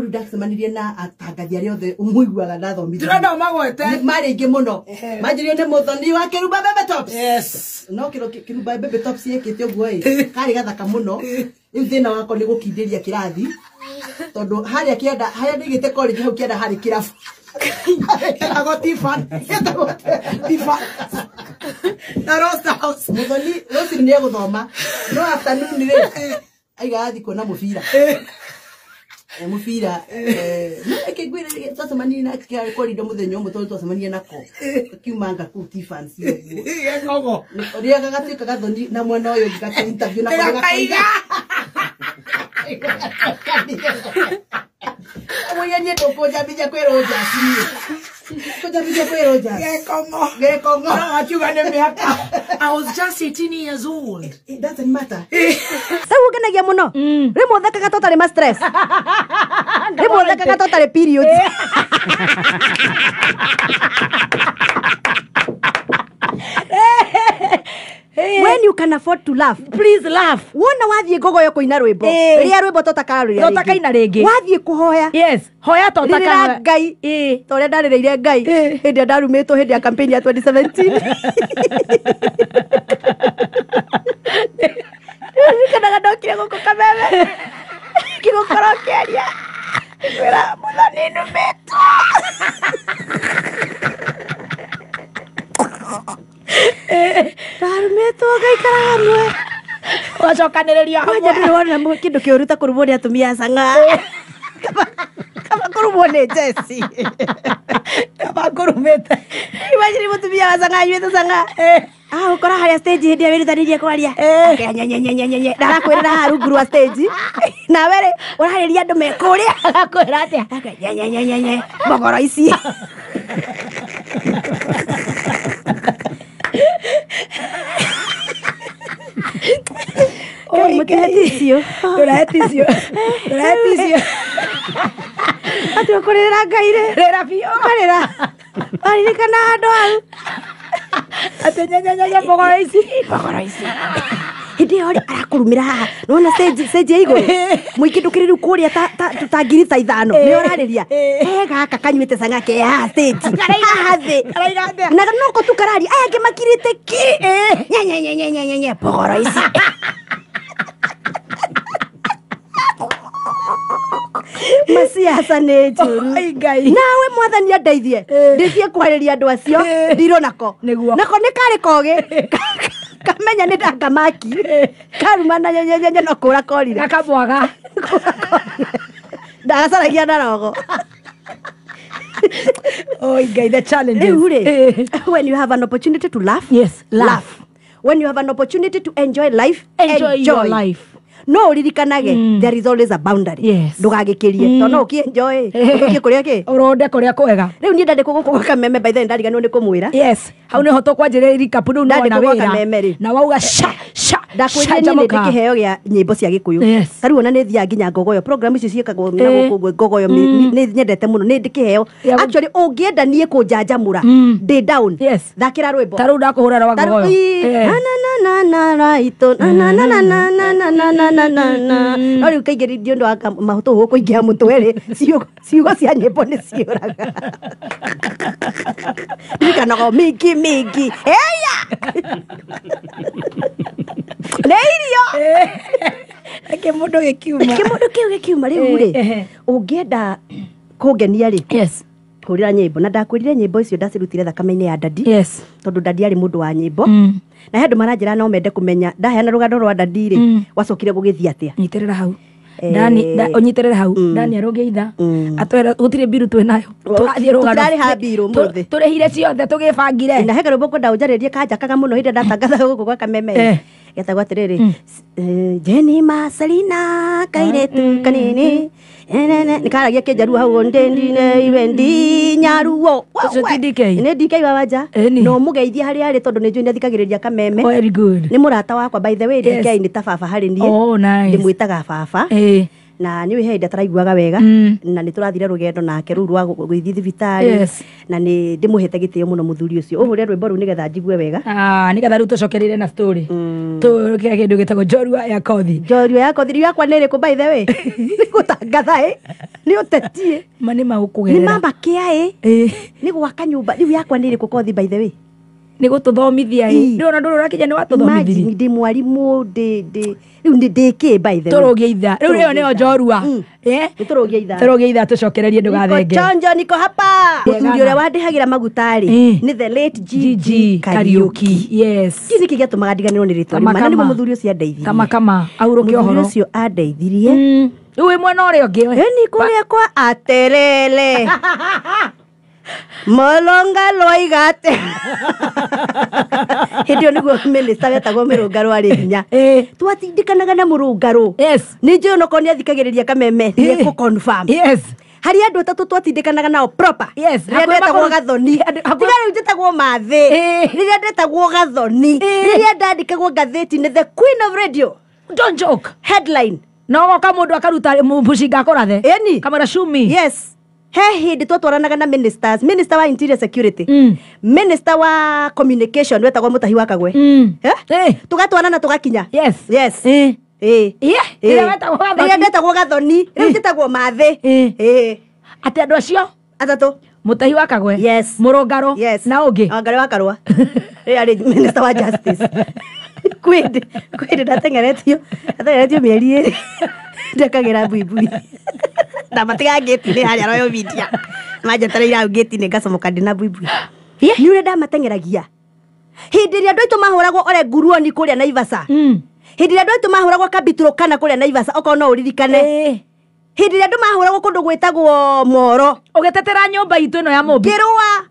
riu ndacemanirie na atangathi arĩa othe na ndathomithia ndĩrona magwete marĩ aingĩ mũno manjĩrĩirio nĩ mũthoni wa kiruba bebe tops yes no kiro kiruba bebe tops yĩkĩte ũguo ĩ karĩ gathaka mũno rĩu thĩna wako nĩ gũkindĩria kĩrathi haria harĩa haria ni ndĩgĩte college hau kĩenda harĩ kĩrabu gĩtagwo tifan gĩtagwo tifan na roster house mũthoni rũcinĩ nĩ egũthoma no afternoon rĩ aiga thiĩ kuona mũbira Eh, mubira eh, nake ngwira twacemanirie nake kira korindo muthenya umwe tondu twacemanirie nako kiumanga kuu tifansi kogo ria kaga gathoni na mwana uyu ngaka interview na koga kaiga mwenyenye tåkå njambinja kwä rå njaciniä tå njambinja kwä rå njagäkongo gäkongo akiuga nä mä u ngenagia må no rä mwe thekaga tåtarä ma rä mwe thekaga tåtarä When you can afford to laugh. Please laugh. Wona wathie gogo yoko ina rwimbo ria rwimbo to takara ria totakaina rä ngä wathiä kå hoya yes hoya to takara ria ngai eh to ria rä ire ngai hindi ndä ä a ya campaign ya 2017 kana ndokire gå kå kameme kä gå korwo kä aria meto ndarumitwo ngaikaraga mwe wacokanĩrĩria hamwe ndĩrona kĩndũ kĩũru ta kũrumwo nĩ atumia a cang'a kaba kũrumwo nĩ njeci kaba kũrumĩte imanyiri mũtumia wa cang'a anyuĩte cang'a eh. ũkora harĩa stage hĩndĩ rä wĩrutanĩirie kwaria nyanyanyanyanyanyanyan eh. ndarakwĩrĩra haha rungu rwa stage nawe rĩ ũrarĩria andũ mekũrĩa agakwĩra atĩa nyanyanyanyanyan mbogoro ici Oh, kain, mata hati siyo. Dora hati siyo. Dora hati siyo. Ati aku ni raga ini. Dera pio. Oh. Mana dah? Ah, ini kena doang. Ati nyanyi-nyanyi pokok raisi. Pokok raisi. ndi yo rumä ra haha nona stage må ingä ndå kä rä ta ta ngiri ta ithano eh. ni orariria eh. he gaka kanyuite canga ke ha stage haha thi na noko tu karari aya ke makirite ki eh. nya nya ici maciaca nä njåru nawe mwathani andeithie ndä cie kwarä ria andå acio ndirå nako nako nä karä kogä kamenya nä maki karuma na nyenyenyenye no kå ra korire gakamwaga ndagacaragia na rogo oh, guy, the challenge is. Eh. when you have an opportunity to laugh, yes, laugh. laugh. When you have an opportunity to enjoy life, enjoy, enjoy. your life no ririkanage mm. there is always a boundary yes. ndugagĩkĩrie mm. tondũ no ũkie njoĩ ũkie kũrĩa kĩ ũronde kũrĩa kwega rĩu niĩ ndandĩ kũgũkũ gwaka meme by then ndariganĩrwo nĩ kũmwĩra yes hau nĩho tũkwanjĩrĩria irikapu rĩu nĩwona wĩra na wauga sha sha ndakwĩrire niĩ nĩndĩ kĩheo gĩa nyĩmbo cia gĩkũyũ yes. tarĩu ona nĩ nginya program na nyendete mũno nĩ ndĩ kĩheo actually ũngĩenda niĩ kũnjanjamũra ndĩ down thakĩra rwĩmbo tarĩu ndakũhũra rwa ngogoyo na na na na na na na na na na na na na na na na mm-hmm. no riu ndio ndo aka mahutu guku ingiha mutwe ri ciugo cia nyimbo ni ciuraga ndirikanaga oh, miki miki eya nä irio kä må ndå gä kiuma kä må ndå kä u gä kiuma rä u rä å eh, eh. ngä enda kå ngenia rä ngĩhurira nyimbo na nyä mbo icio ndacirutire thakame-inĩ ya dadi yes. tondå dadi arä må ndå wa nyimbo mm. na he andå maranjä no mende kå menya ndaheana rå gano rwa dadi-rä mm. gwacokire gå gä thiä atä a nyitärä hau ũnyitĩrĩre hau dani eh. mm. arũgĩ itha mm. atwera gũtirĩ mbiru twĩ nayo tũrathiĩ rũgarũrarĩha mbiru mũthĩ tũrĩhire ciothe tũgĩbangire na he karũmbo ngwenda ũnjarĩrie kanjakaga mũno hĩndĩ ndatangatha gũkũ gwa kameme eh. getagwo atĩrĩrĩ mm. eh, jeni macarina kairĩtu kanini nene nikaragia kejarua hau ndindi ne iwe ndi nyaruo ucio ti DK ni DK wa wanja no mugeithie hari ari tondu ni njui ndathikagiriria kameme nä må rata wakwa by the way DK ni ta baba hari nie oh, ndimwitaga baba na nä å hä ndä ataraiguaga wega mm. na nä tå rathire rå gendo nake rå u rwa gå ithi thibitarä na nä ndä må hete gä tä o må no må thuri å cio å hå a rwä mbo rä u nä getha njigue wega ah, nä getha rä u tå cokerere na story mm. tå kä kä ndå gä tagwo njorua ya kothi njorua ya kothi rä u yakwa nä rä kå mbaithe wä gå tangatha ä nä å tetiä ma nä magå kå gerera nä mamakä a ä nä gwaka nyå mba rä u yakwa nä rä kå kothi mbaithe wä nigututhomithia gå tå thomithia ä ndä rona ndå rå rakinya nä watå thomithirie ndä ndi ndä rä u ndä kä mbaithe tå rå itha riu riyo ni ojorua eh turogia itha turogia itha tå cokererie gathenge chonjo niko hapa må thuri å rä a wandä hagä ra the late gg kariuki yes kini nä kä gä ni maga ndiganä rwo nä rä twa rä nä andeithirie kama kama aurå ke å ucio må thuri å cio andeithirie mm. rä u mwena å rä ni kuria kwa aterele mulunga loiga atä hä ndä ä yo nä guo minista wetagwo mä rå ngarå arä hinya eh. twatindäkanaga na må rå ngarå nä njå no nä athikagä rä ria kameme nä eh. kå harä andå atatå twatindäkanaga nao rä rä eh. ndetagwo gathoni tiga rä u mathi mathä rä rä a ndetagwo gathoni rä rä a ndandäkagwo ngathäti-inä the queen of radio don't joke headline no goka må ndå akaruta må cinga akå rathe kamera yes he hindi twatwaranaga na ministers minister wa interior security mm. minister wa communication wetagwo mutahi wa kagwe tå eh? tå gakinya tugakinya yes yes eh. Eh. Yeah. Eh. ĩrĩa ndetagwo gathoni rĩu njĩtagwo mathĩ atĩ wa kagwe må mũrũngaro yes. na ũngĩ ngare wa karũa rĩarĩ minister wa justice kwä ndä ndateng'erethio ndateng'erethio mä eri ä rä na matiga ngäti-inä harä aroyo vidia manjetereire hau ngäti ngacomoka ndä na mbuimbui nä å rä a ndamateng'eragia hä ndä ä rä a andå aitå mahå ragwo ore nguruoni kå rä a naivaca mm. hä ndä ä rä a andå aitå mahå ragwo kambitå kana kå rä a naivaca okorwo no å ririkane hä ndä ä rä a andå mahå ragwo kå ndå gwä tagwo moro å gä tetera nyå mba itå ä no ya må ngä rå wa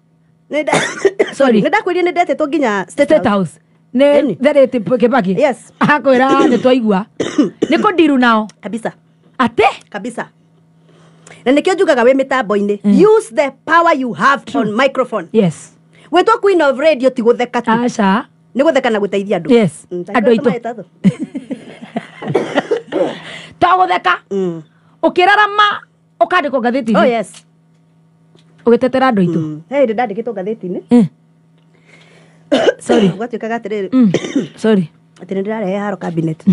nä ndakwä rie nä ndetetwo nginya nĩtherĩte yaani- kĩbaki yes. ra nä twaigua nä kå ndiru nao kabisa atä kabisa na nä kä o njugaga wä mä tambo-inä mm. use the power you have True. on microphone yes gwätwo queen of radio ti gå theka tu nä gå theka na gå teithia andå yes mm, andå aitå to gå theka å mm. kä rarama å kandä kwo ngathä ti å oh, gä tetera andå aitå ndä ndandä kä two ngathä ti eh. sorry gatuikaga atiriri mm. atä nä ndä rarehe haro cabinet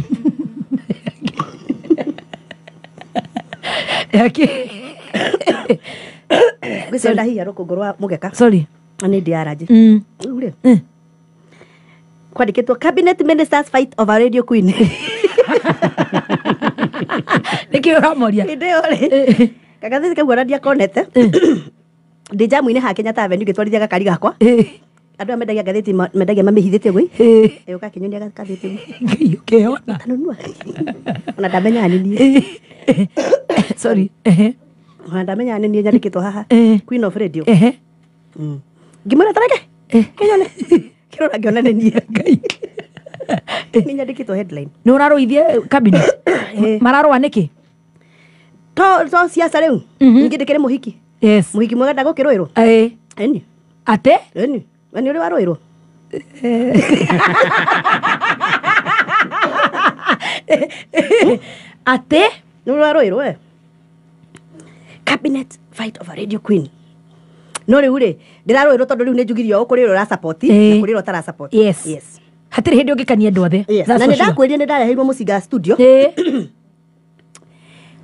rå kå ngå rwa må geka nä ndä aranjä mm. rä u mm. kwandä two cabinet nä kä å ramoria ndä yo rä kagathä eh, eh. kauga randia konete eh. ndä njamu-inä hakenya kenya taveni ngä twarithia gakari gakwa andå aya mendagia ngathäti mendagia mamä te gwä ä å kakinyå nia ngathäti ngai å kä ona ona ndamenyaga nä niä ona ndamenyaga nä niä nyandä kä two haha queen of radio mm. ngimå ra tareke kinyone kä rora ngä ona nä niä ngai nä nyandä kä two nä å rarå ithie kabini mararå nä kä to ciaca rä u mhm. ngä ndä kä rä må hiki må hiki mwega ndagå kä rå ä rwo ate ni uri wa rwiru ati ni uri wa rwiru we cabinet fight of a no rä u rä ndä rarå ä rwo tondå rä u nä njugirio kå rä rwo rapoti eh. rä rwo tara hatirä hä ndä å ngä kania andå othe nä ndakwä rire nä ndareheirwo må cinga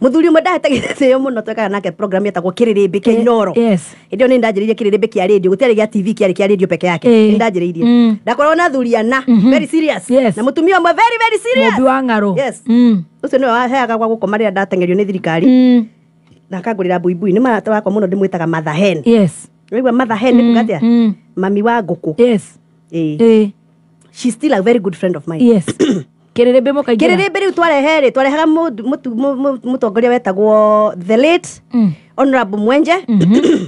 muthuri umwe ndahete githio muno twekaga nake program yetagwo kirirembi keinoro eh, hindi ni ndanjiririe kiririmbi kia radio gutiari gia tv kiari kia radio peke yake eh. ni ndanjiririe mm. ndakorwo na thuri ana mhm. very serious na mutumia umwe very very serious muthi wa ng'aru yes ucio mm. niwe waheaga gwa gukoma riria ndatengerio ni thirikari mm. na akangurira mbuimbui ni mata wakwa muno ndimwitaga mathahen yes mother hen ni kugatia mami wa nguku yes eh. eh. She's still a very good friend of mine yes kä rä mukaingira kiriribe riu twarehe ri twarehaga mutongoria wetagwo the late mm. honorable mwenje mm -hmm.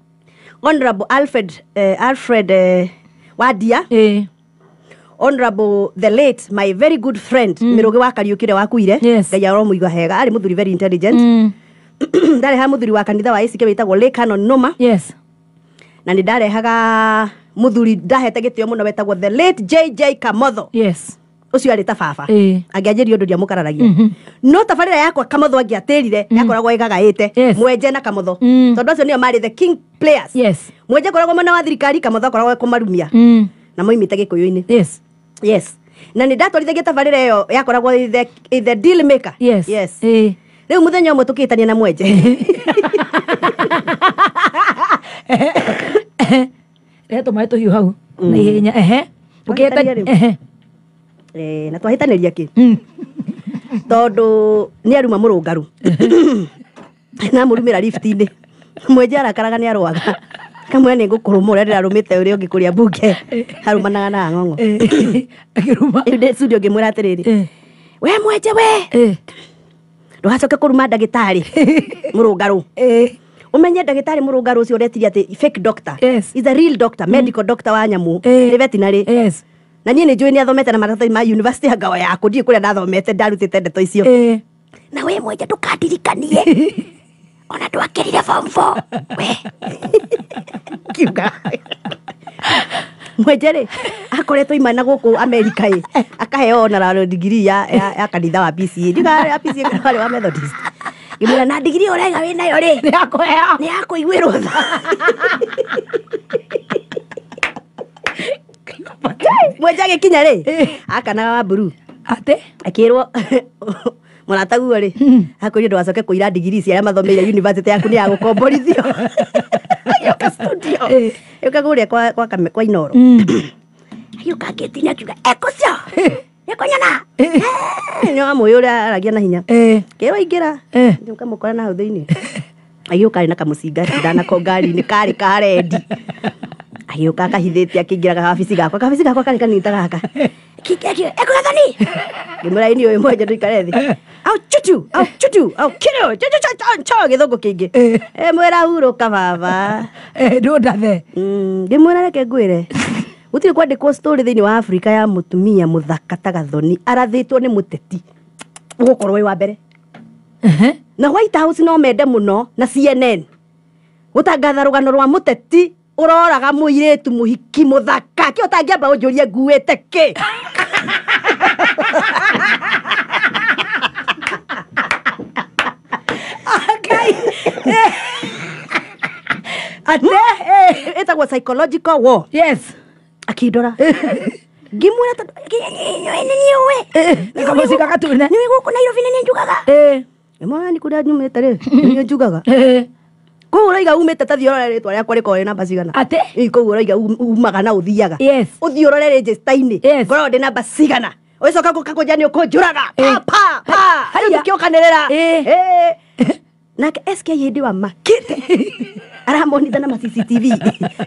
honorable alfred eh, alfred eh, wadia eh. honorable the late my very good friend mm. mirugi wa kariukire wakuire ngai aromuigwa hega ari muthuri very intelligent mm. ndareha muthuri wa kanitha wa ACK witagwo Lekano Noma na nä ndarehaga muthuri ndahete gitio muno wetagwo the late JJ Kamotho yes ucio arä ta baba angä anjä å ndå ndä amå no tabarä yakwa kamotho angä atä yakoragwo ä te mwenje na kamotho tondå acio nä o marä the king players yes. mwenje koragwo mwena wa thirikari kamotho akoragwo kå marumia mm. na moimä te gä kå yå-inä yes. yes. na nä ndatwarithagia tabarä ra ä yo yakoragwo the, the deal maker yes. Yes. Eh rä u må thenya å mwe tå kä tania na mwenje rehe tå maä tå hiå hau na ihenya ehe å kä na ria ki tondå ni aruma ngaru na murumira lifti-ini mwenje arakaraga ni arwaga kamwe nä ngå kå rå ma å rä a ndä rarå mä te rä a å kå rä a mbunge harumanaga eh. na ng'ong'o eh. studio ngä mwä ra atä rä eh. rä we mwenje we ndå gacoke kå ruma ndagä tarä må rå ngarå å ndagitari murungaru ucio uretirie ati fake doctor yes. is a real doctor medical doctor wa nyamu ni yes. yes na niä nä njå ä nä athomete na maratathi ma university ya ngao yaku ndiä kå rä a ndathomete ndarutä te ndeto icio na wä mwenja ndå kandirikanie ona twakä rire form four we kiuga mwenja rä akoretwo ima na gå kå amerika ä akaheo onararo ndigiri ya, ya, ya kanitha wa pca ndiga pca kana warä wa methodist ngä mwä ra na ndigiri å rega wä nayo rä nä yakå igwä rwo tha kwenja agikinya ri eh. akanaga wa mburu atä akirwo murataguo ri hmm. akwä ndwacoke kå ira ndigirici arä a mathomeire university yaku nä yagåkomborithio agäåka studio yoka ka gå rä a kwa inoro hmm. agäåka angä tinya akiuga ekåcio nĩkũnyona eh. eh. nĩwa mũĩ ũrĩa aragia na hinya ingira kĩrwo ingĩra kamũkora nahau ayo kari na kamũcinga ndanakorwo ngari-inĩ karĩ karendi kahiũ kaka hithĩtie akĩingĩraga gabici gakwa gabici gakwa karĩ kanini ta gaka kĩngĩakio ekũgathani ngĩmwĩra ini ũyũ mwenje tũikare thĩ au chuchu au chuchu au kiro chuchu cho gĩthũngũ kĩingĩ eh. eh, mwĩra hurũka baba eh, ndũndathe mm, ngĩmwĩra reke ngwĩre gũtirĩ kwandĩkwo story thĩinĩ wa Afrika ya mũtumia mũthaka ta gathoni arathĩtwo nĩ mũteti ũgũkorwo wĩ wa mbere na White House no mende no na CNN gũtangatha rũgano rwa mũteti uroraga muiritu muhiki muthaka ki utangiamba unjurie nguite ki ate itagwo psychological war yes akindora ngimwira tondu nyoene niuwe nikamucika gatune niwe guku nairobi nene njugaga imwana nikunda nyumite ri nio njugaga koguo uraiga umite ta thiorore ritwa riakwa rikorwo namba cigana ate koguo uraiga um, umaga na uthiaga yes uthiorore register-ini yes ngorwo ndi namba cigana ugicoka gukakunja ni ukunjuraga pa pa hari ukiokanirira eh nake SK hĩndĩ wa makĩte aramonithana na CCTV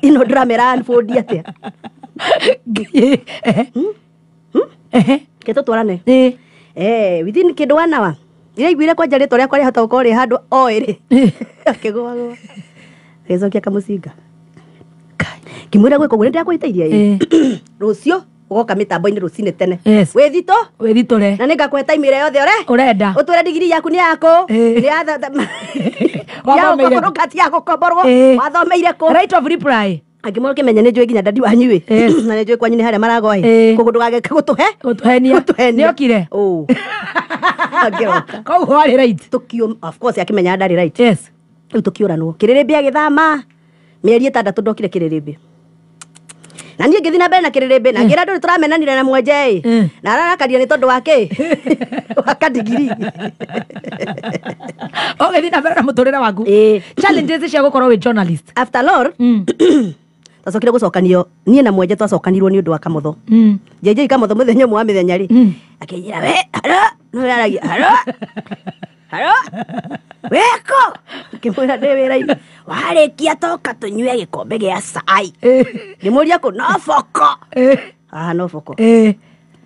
ĩno drama ĩranbũndi atĩa hmm? Hmm? kĩtũtwarane within kĩndũ wanawa Ndĩraiguire kwanja rĩtwa rĩakwa rĩahota gũkorwo rĩ handũ oĩrĩ akĩgũagũa agĩcokia kamũcinga ngĩmwĩra gwĩka ũguo nĩ ndĩrakũhĩtĩirie ĩ eh. rũciũ ũgoka mĩtambo-inĩ rũcinĩ tene wĩthitũ re na nĩ ngakũhe time ĩrĩa yothe ũre ũrenda ũtwĩre ndigiri yaku nĩ yakũ eh. nĩ yagũkũrũka ti yagũkomborwo eh. wathomeire kũ right of reply angĩmwe ũkĩmenya nĩ njũĩ nginya ndandi wanyuĩ na nĩ njũĩ kwanyu nĩ harĩa maragoĩ koguo ndũgageka gũtũhe gũtũhenia gũtũhenia nĩokire akirota koguo arä right tukio ndarä rä u tå kä å ranwo kä rä rä mbä agä thama mä eri ä tandatå ndokire kä rä rä mbä na niä ngä thiä na mbere na kä rä rä mbä na ngä ra ndå nä tå ramenanire na mwenjeä eh. na ararakaria nä tondå wakä wakadigiri å gä thiä na mbere na må tå rä re waku eh. cia gå korwo wä after all mm. twacokire gå cokanio niä na mwenje twacokanirwo nä å ndå wa kamotho njenjei hmm. kamotho må thenya må wa mä thenya rä akä njä we haro eh. no aragia weko ngä mwä ra ndä wä ra warä kia toka tå nyue gä kombe gä a cai ngä må ria kå noboko eh. aha noboko eh.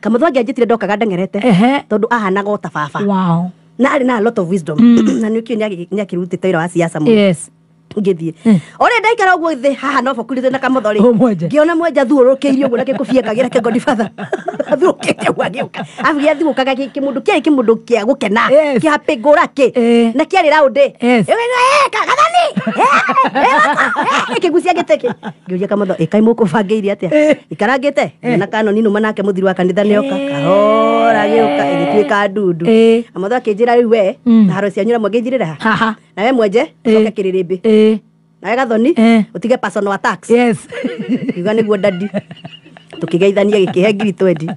kamotho angä anjä tire ndokaga ndengerete tondå ahanaga o ta baba na arä na lot of wisdom hmm. na nä å kä nä akä rutite wä ra wa ciaca må ngithie hmm. ore ndaikara guo thi haha no bokurite na kamuthori ngiona mwenja thuurukiirie uguo na gikubia ngagira kengo ni fatha thuukitie uguo agiuka afu gia thuukaga kimundu kiari kimundu kia gukena kia happy go lucky eh. na te kiari raundi gathani ikigucia giteke ngiuria kamutho ikai mukubangiire atia eh. ikarangite eh. na kanoni numa nake muthiri wa kanitha nioka kahora giuka igituika ndundu amutho akinjira riu we hmm. na haro cianyu ramwe nginjirira haha nawe mwenje eh. ucoke kĩrĩrĩmbĩ eh. nawe gathoni eh. ũtige personal attacks yes kiuga nĩguo dadi kä gikihe ngiri twendi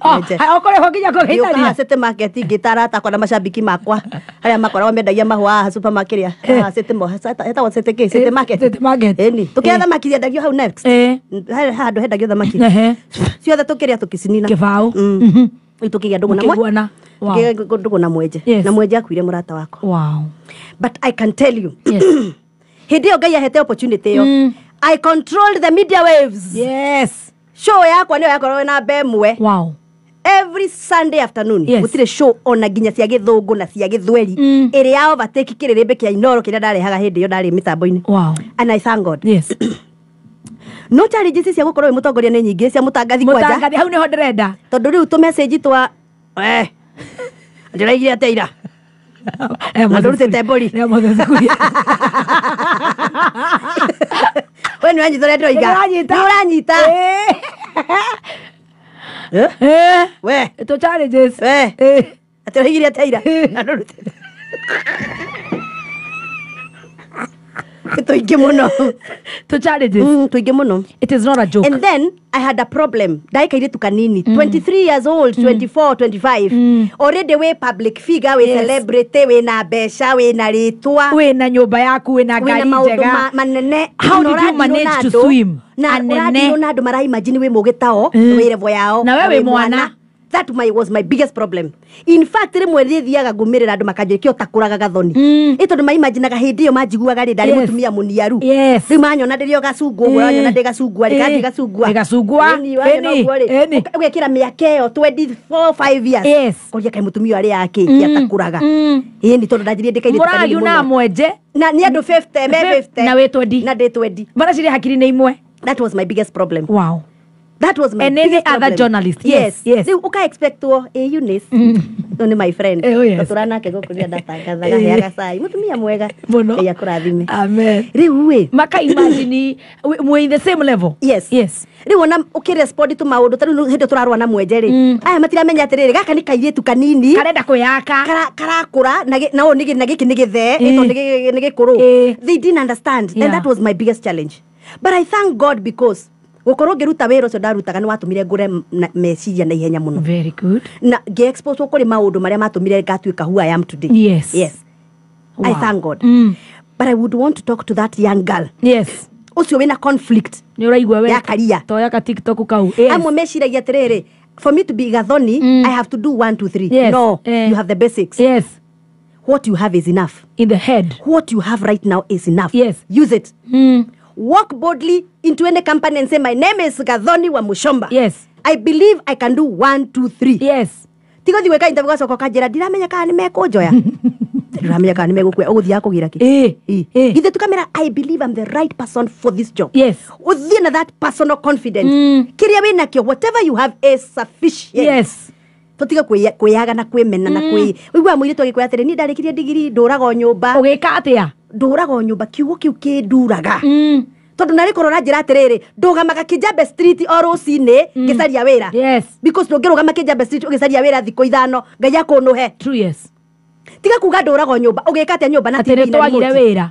oh, okorehwo nginya kũgeithania city market ngĩta aratakwa na macambiki makwa harĩa makoragwo mendagia mahũa supermarket ya city mo hetagwo city kĩ city market city market thamaki yendagio hau next hendagio thamaki ciothe tũkĩrĩa tũkicinina kĩbaũ mm. mhm itå kä gä a ndå gå na mwenje na mwenje akuire må rata wakwa wow. but i can tell you hä ndä ä yo ngai ahete opportunity yo mm. i controlled the media waves yes show yakwa nä yo yakorwo na mbe mwe wow every sunday afternoon yes. gutire show ona nginya cia githungu na cia githweri mm. iri ya overtake kirirembe kia inoro kiria ndarehaga hindi yo ndari mitambo-ini wow. and i thank god yes no challenge ici cia gukorwo wi mutongoria ni nyingi cia mutangathi kwanja mutangathi hau niho ndirenda tondu riu tu message twa eh ndiraigire ateira na ndurutite mburi we nä ranyita å rä a ndä roiga nä å ranyita eh. eh? eh. we tå atä raigire ateira na ndå tuingi muno to challenges mm, tuingi muno it is not a joke and then i had a problem ndaikaire tukanini mm. 23 mm. mm. na besha we yaku we na gari njega ma, manene how did na anene mara imagine we mugitao mm. we revo yao na wewe mwana, mwana that my was my biggest problem in fact rä mwe rä thiaga ngumä rä ra andå makanjå kä otakå gathoni ä mm. tondå maimajinaga hä ndä ä yo manjiguaga rä ndarä må tumia må niaru rä manyona ndä rä o gacungua å ranyona ndä gacungua rä gathi gacungua å gekä ra mä aka ä yo koria kaä må tumia å arä akä kä mm. atakå raga ä mm. nä tondå ndanjirie ndä kairä må na mwenje na nä andå na wä twendi na ndä twendi mara cirä hakiri nä imwe that was my biggest problem wow that was my and any problem. other journalist yes yes, you can expect to e eh, Eunice mm. my friend eh, oh, yes. turana ke gokuria ndatangathaga ya gasai mutumia mwega muno ya kurathime amen riu we maka imagine we in the same level yes yes riu ona ukirespond tu maundu tariu hindi turarwa na mwenje ri mm. aya matiramenya atiriri gaka ni kairitu kanini karenda kuyaka karakura na o nigi na giki ni githe ito ni gikuru they didn't understand and that was my biggest challenge but i thank god because gukorwo ngiruta wira ucio ndarutaga ni watumire ngure meciria na ihenya muno very good na ngi expose kuri maundu maria matumire ngatuika who i am today yes yes wow. i thank god mm. but i would want to talk to that young girl yes ucio na conflict ni uraigua we ya karia to yaka tiktok kau yes. amwe meciragia atiriri for me to be gathoni mm. i have to do one two three yes. no eh. you have the basics yes what you have is enough in the head what you have right now is enough yes use it mm walk boldly into any company and say my name is gathoni wa Mushomba. Yes. I believe I can do one, two, three. Yes. Tigo thiwe ka interview gacoka kanjira ndiramenya kana nimekunjoya. ndiramenya kana nimegukwe uguthia kugira ki. Eh. Eh. Ithe tukamera I believe I'm the right person for this job. Yes. Uthie na that personal confidence. Mm. Kiria we nakio whatever you have is sufficient. Yes tutige kwiyaga na kwimena na kwi uigua mm. muiritu agikwa tere ni ndarikirie ndigiri nduraga nyumba ugika atia nduraga nyumba kiugo kiu kinduraga mm. tondu nari korora njira atiriri ndugamaga kijabe street o rucini mm. ngicaria wira yes because ndungirugama kijabe street ugicaria wira thiku ithano ngai akunuhe true yes tiga kuga nduraga nyumba ugika atia nyumba na tv na atiri twagire wira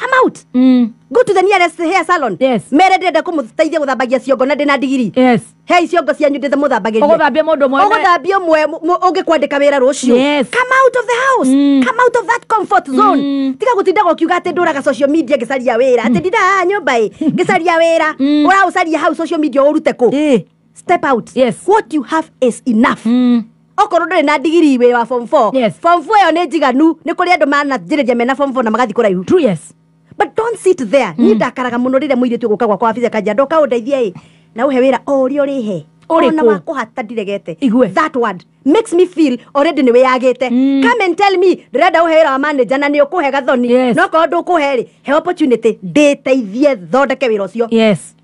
come out mm. go to the nearest hair salon yes mere ndenda kumuteithia guthambagia ciongo na ndina ndigiri yes hei ciongo cianyu ndithe muthambagirie uguthambia mundu mwe uguthambia mwe ungikwandika wira rucio yes come out of the house mm. come out of that comfort mm. zone mm. tiga gutinda gokiuga ati nduraga social media ngicaria wira ati mm. ndinda nyumba i ngicaria wira uraucaria mm. hau social media urute ku eh. step out yes what you have is enough mm okorwo ndå rä na ndigiri wä wa form 4 form 4 ä yo nä njiganu nä kå rä andå mananjä rä ria mena form 4 na magathi kå raihu but don't sit there ni hmm. ndakaraga muno rire rä a må irä tu gå ka gwakwa kanja ndoka å i na uhe wira wä ra o rä a he ona na kå hata ndiregete that word makes me feel already ni wä mm. come and tell me ndärenda uhe wira wa manager na ni ukuhe gathoni yes. no ko ndu kå ri he opportunity ndä thondeke wä ra cio yes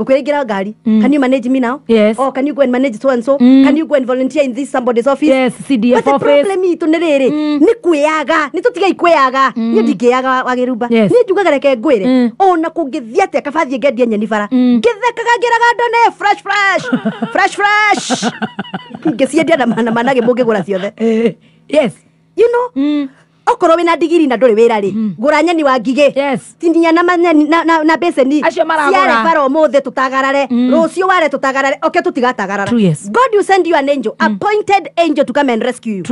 ngukwirengera ngari mm. can you manage me now yes. oh can you go and manage so and so mm. can you go and volunteer in this somebody's office yes, CDF but the problem itu nä rä mm. ni nä kwä aga nä tå tigai kwä aga niä mm. ndingä aga wagä rumba nä njugaga reke ngwä re mm. ona oh, kå ngä thiä atä kabathiä ngendia nyeni bara ngä thekaga ngä ndone fresh fresh fresh fresh ngä ciendia na manamana gä må ngä gå ciothe eh, yes you know mm okorwo wä na ndigiri na ndå rä wä ra rä ngå ra nyeni wa ngigä tinia na mbeceni ciare bara må thä tå tagarare mm. rå ciå ware tå tagarare oke tå tigatagarara god you send you an angel mm. appointed angel to come and rescue you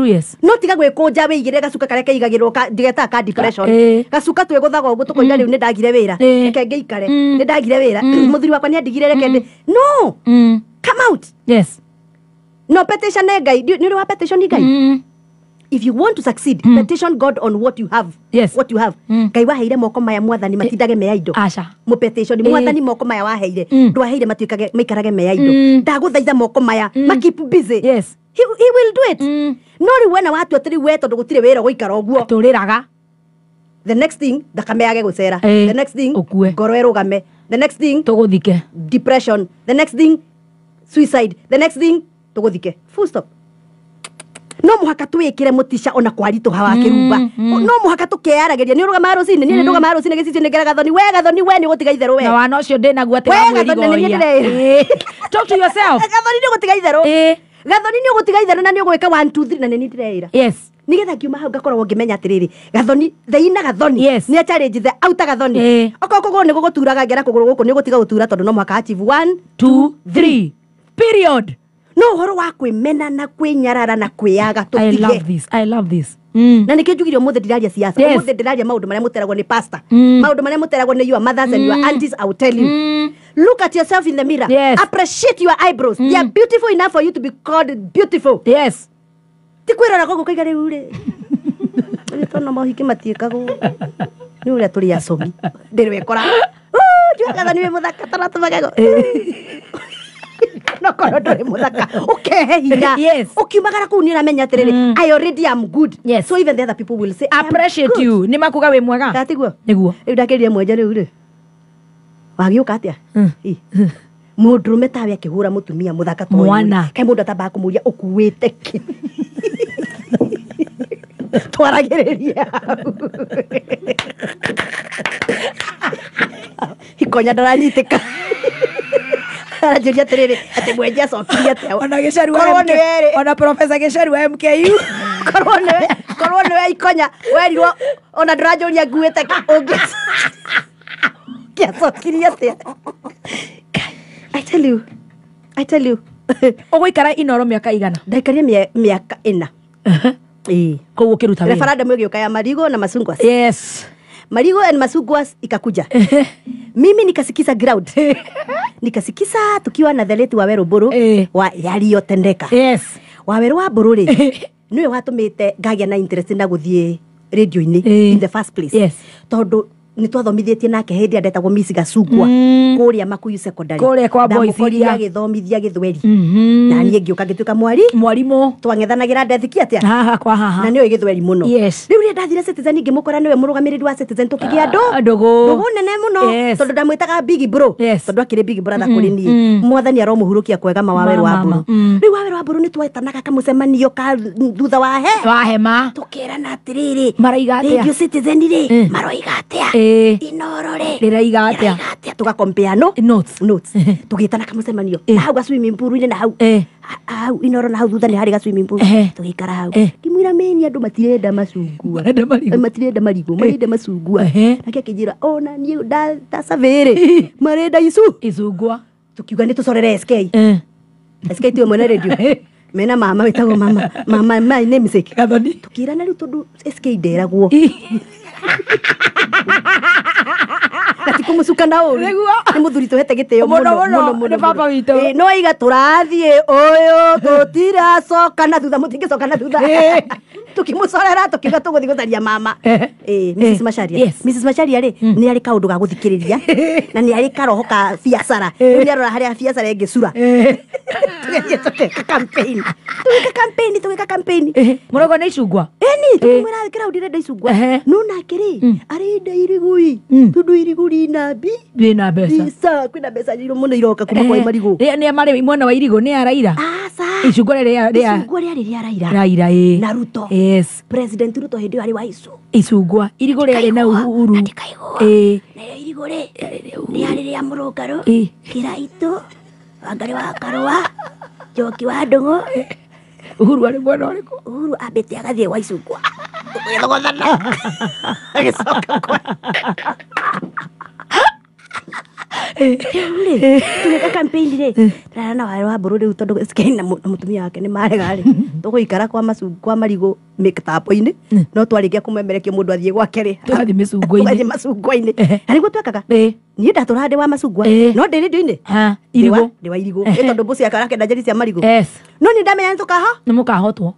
no tiga gwä kå nja wä igä rä gacuka karä a keigagä rwo ndigetaa ka depression eh. gacuka twä gå thagwo å guo tå koiga mm. rä u nä ndagire wä ra eh. reke ngä ikare nä ndagire wä ra må thuri wakwa nä andigire reke ndä no come out yes no petition nä ngai nä å rä wa petition ngai if you want to succeed mm. petition god on what you have yes. what you have mm. ngai waheire moko maya mwathani matindage mea indo acha mu petition eh. mwathani moko maya waheire ndwaheire hmm. mm. matuikage maikarage mea indo hmm. ndaguthaitha mm. moko maya mm. makip busy yes he, he will do it mm. no riu wena watu atiri we tondu gutire wira guikara uguo turiraga the next thing thakame yage gucera hey. Eh. the next thing okue ngoro erugame the next thing tuguthike depression the next thing suicide the next thing tuguthike full stop no muhaka haka twä ona re må tica no muhaka ha wa kä rũcinĩ no må haka tå gĩcicio nĩ ngerathoni we gathoni we we na talk to yourself gathoni nĩ ũgũtiga itherũ gathoni nĩ na nĩ ũgwĩka one two na nĩ niĩ ndĩreĩra yes nigetha ngiuma hau ngakoragwo ngĩmenya atĩrĩrĩ gathoni theina gathoni nä challenge the auta gathoni eh. kå gå nä gå gå turaga ngera kå gå rå gå kå nä gå tiga gå tondå no mwaka achieve one two three period no horo wa mena na nyarara na kwiaga tutige Mm. na nikio njugire muthe ndiraria siasa yes. muthe ndiraria maundu maria muteragwo ni pastor mm. maundu maria muteragwo ni your mothers mm. and your mm. aunties i will tell you mm. look at yourself in the mirror yes. appreciate your eyebrows mm. they are beautiful enough for you to be called beautiful yes tikwirora gogu kaiga riu ri tona mohiki matiikagwo ni uria turi acomi ndirwekora njugaga niwe muthaka tona tumagago eh. okorwo ndå rä må thaka å kehe hinya å kiumagara kå u nä å ramenya atä rä rä nä makuga wä mwega tatiguo nä guo rä u ndakä rire mwenja rä u rä wagä å ka atä a må mm. ndå rå me tawe akä hå ra må tumia må thaka mwana kai må ndå atambaga kå må ria å kuä te kä twaragä rä ria ikonya ndaranyitä ka aranjũria atĩrĩrĩ atĩ mwenja acokire atĩa ona gĩcarukorwo wa werĩ ona profesa gĩcaru wa mku korwo nĩ korwo nĩ we ikonya werirwo ona ndũranjũria nguĩte ũngĩacokirie atĩa i tell you i tell you ũgũikara inoro miaka igana miaka ina mĩaka ĩna ĩĩ koguo refarada referendum ĩgĩũka ya marigo na masungwa yes marigo and masugwas ikakuja mimi nikasikiza ground nikasikiza tukiwa na theleti wa weru mbũrũ eh. wa yaliyotendeka yes. wa weru wa mbũrũ rĩ nĩwe watũmĩte ngagĩa na interest na guthie radio ini eh. in the first place yes. tondũ nä twathomithä nake hä ndä ä rä a ndetagwo miss gacungwa mm. kå rä a makuyu kå kwa boisiria agä thomithia gä thweri mm na niä ngä å ka ngä tuä ka mwari mwarimå twang'ethanagä ra ndethiki atä na nä å ä gä thweri må no rä u rä a ndathire citizen ngä må kora nä we må rå gamä rä ri wa citizen tå kä gä andå ndå gå nene må no tondå ndamwä taga big bro tondå akä rä big brotha mm-hmm, kå rä niä mm. mwathani aromå hurå kia kwega mawawe wa mbå mm. rå rä u wawerå wa mbå rå nä twetanaga kamå cemanio ka thutha wahe wahema tå kä erana atä rä rä radio citizen rä eh. maraiga atä a eh inorore rĩraiga atĩa tũgakompea no tũgĩtana kamũcemanio eh. nahau gacwimi mpuruinĩ na eh. hau hau inoro na hau thutha nĩ harĩ gacwimi mpuru eh. tũgĩikara hau ngĩmwĩra mĩni andũ matirenda macungua matirenda marigũ marenda macungua nake akĩnjĩra ona niĩ ndacavĩrĩ marenda icu icungwa tũkiuga nĩ tũcorere sk sk tiwe mwene redio mena mama wetagwo mama mama my name is eki gathoni tukirana riu tondu sk nderagwo natikumucuka na må thuri tå hete gä gitio muno muno ni baba witu no iga turathie uyu tutiracoka na thutha coka na thutha tukimucorera tukiga tukiuga tuguthi mama eh Mrs Macharia yes. Mrs Macharia ri mm. ni ari kaundu ga guthikiriria na ni ari karoho ka biacara riu ni arora haria biacara ingicura tugerie campaign tugeka campaign tugeka campaign murogo mm. mm. na icungwa eni tukimwira kira ndire nda icungwa no na kiri ari nda irigui tundu bi rinabi na besa isa kwina besa ni muno iroka kuma kwa marigu ni mari mwana wa irigo ni araira asa ah, icungwa riria riria icungwa riria riria araira araira na eh Yes. President Ruto hedi ari waiso. Icungwa irigorere na uhuru. Na ndikaigwa. Eh. Na irigore. Ni ari ria murukaro. Eh. Kiraito. Wangari wa karwa. Joki wa ndungu. Uhuru ari abet ya Uhuru ambite agathie gwa icungwa. Tuguthogothana. Agicoka kwa. rä kampeni rä rarana warä wa mbå rå rä u tondå cikeni na må tumia wake nä maregarä tå gå ikara kwa kwa marigå tambo-inä eh. no twarä kia kå memerekia må ndå athiä gwakerä athiä macungwa-inä eh. na guo twekaga eh. niä ndatå ra ndä wa macungwa no ndä rä ndioinä ndä wa irigå ä tondå mbå ciakara kenda njeri cia marigå no nä ndamenya nä tå kaho nä må kahotwo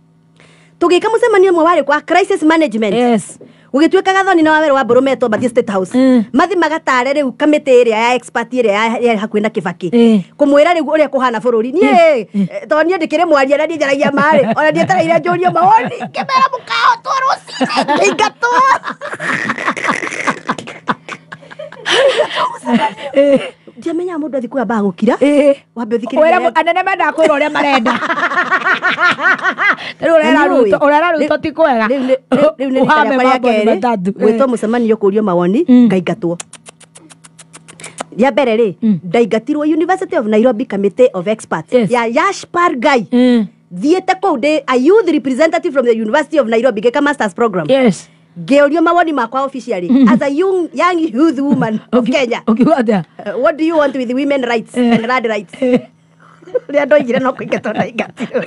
tå gä ka må cemanio mwe warä kwa crisis management yes gugituika thoni na wawerwo amburu metwo mbathie state house mm. mathi magatare riu kamiti iria ya expert iria ya hakuhi na kibaki mm. kumwira riu uria kuhana bururi nie mm. mm. Eh, to nie ndikire mwaria na ndiejaragia mari ona ndietereire njurio mawoni ngimera mukao twa rucini ingatwo eh ndiamenya må ndå athi kwä ambaga gå kira wambe å thikä anene mendaga kwä ra å rä a marenda rä u å rera ruto ti kwega rä u nä gwä two må cemanio kå rio mawoni mm. ngaingatwo ya mbere rĩ mm. ndaingatirwo university of nairobi committee of experts ya yashpar guy mm. thiĩte kũu ndĩ a youth representative from the university of nairobi ngĩka masters program yes ngĩũrio mawoni makwa officially mm -hmm. as a young, young youth woman of okay, Kenya okay, what, uh, what do you want with women rights eh. and land rights ũrĩa eh. ndoigire no kũingatwo na ingatirwo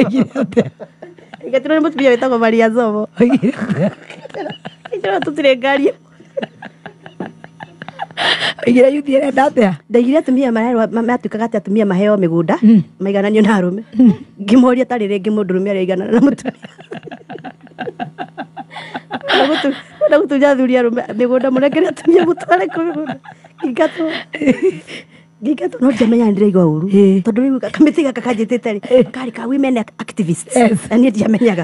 ingatirwo nĩ mũtumia wĩtagwo Maria Zomo itũra tũtirĩ ngari oigire yuthi ĩrenda atĩa ndaigire atumia matuĩkaga atĩ atumia maheo mĩgũnda mm. maigananio na arũme mm. ngĩmoria ta rĩrĩ ngĩ mũndũrũme arĩa aiganana na mũtumia ona gå tå nya athuri arå mä gå nda må rekere atumia må tware kå mä gå nda ngingatwo ngingatwo no ndiamenya nä ndäraigua å ru tondå rä u kamä tä gaka kanjä tä terä karä ka women activists na niä ndiamenyaga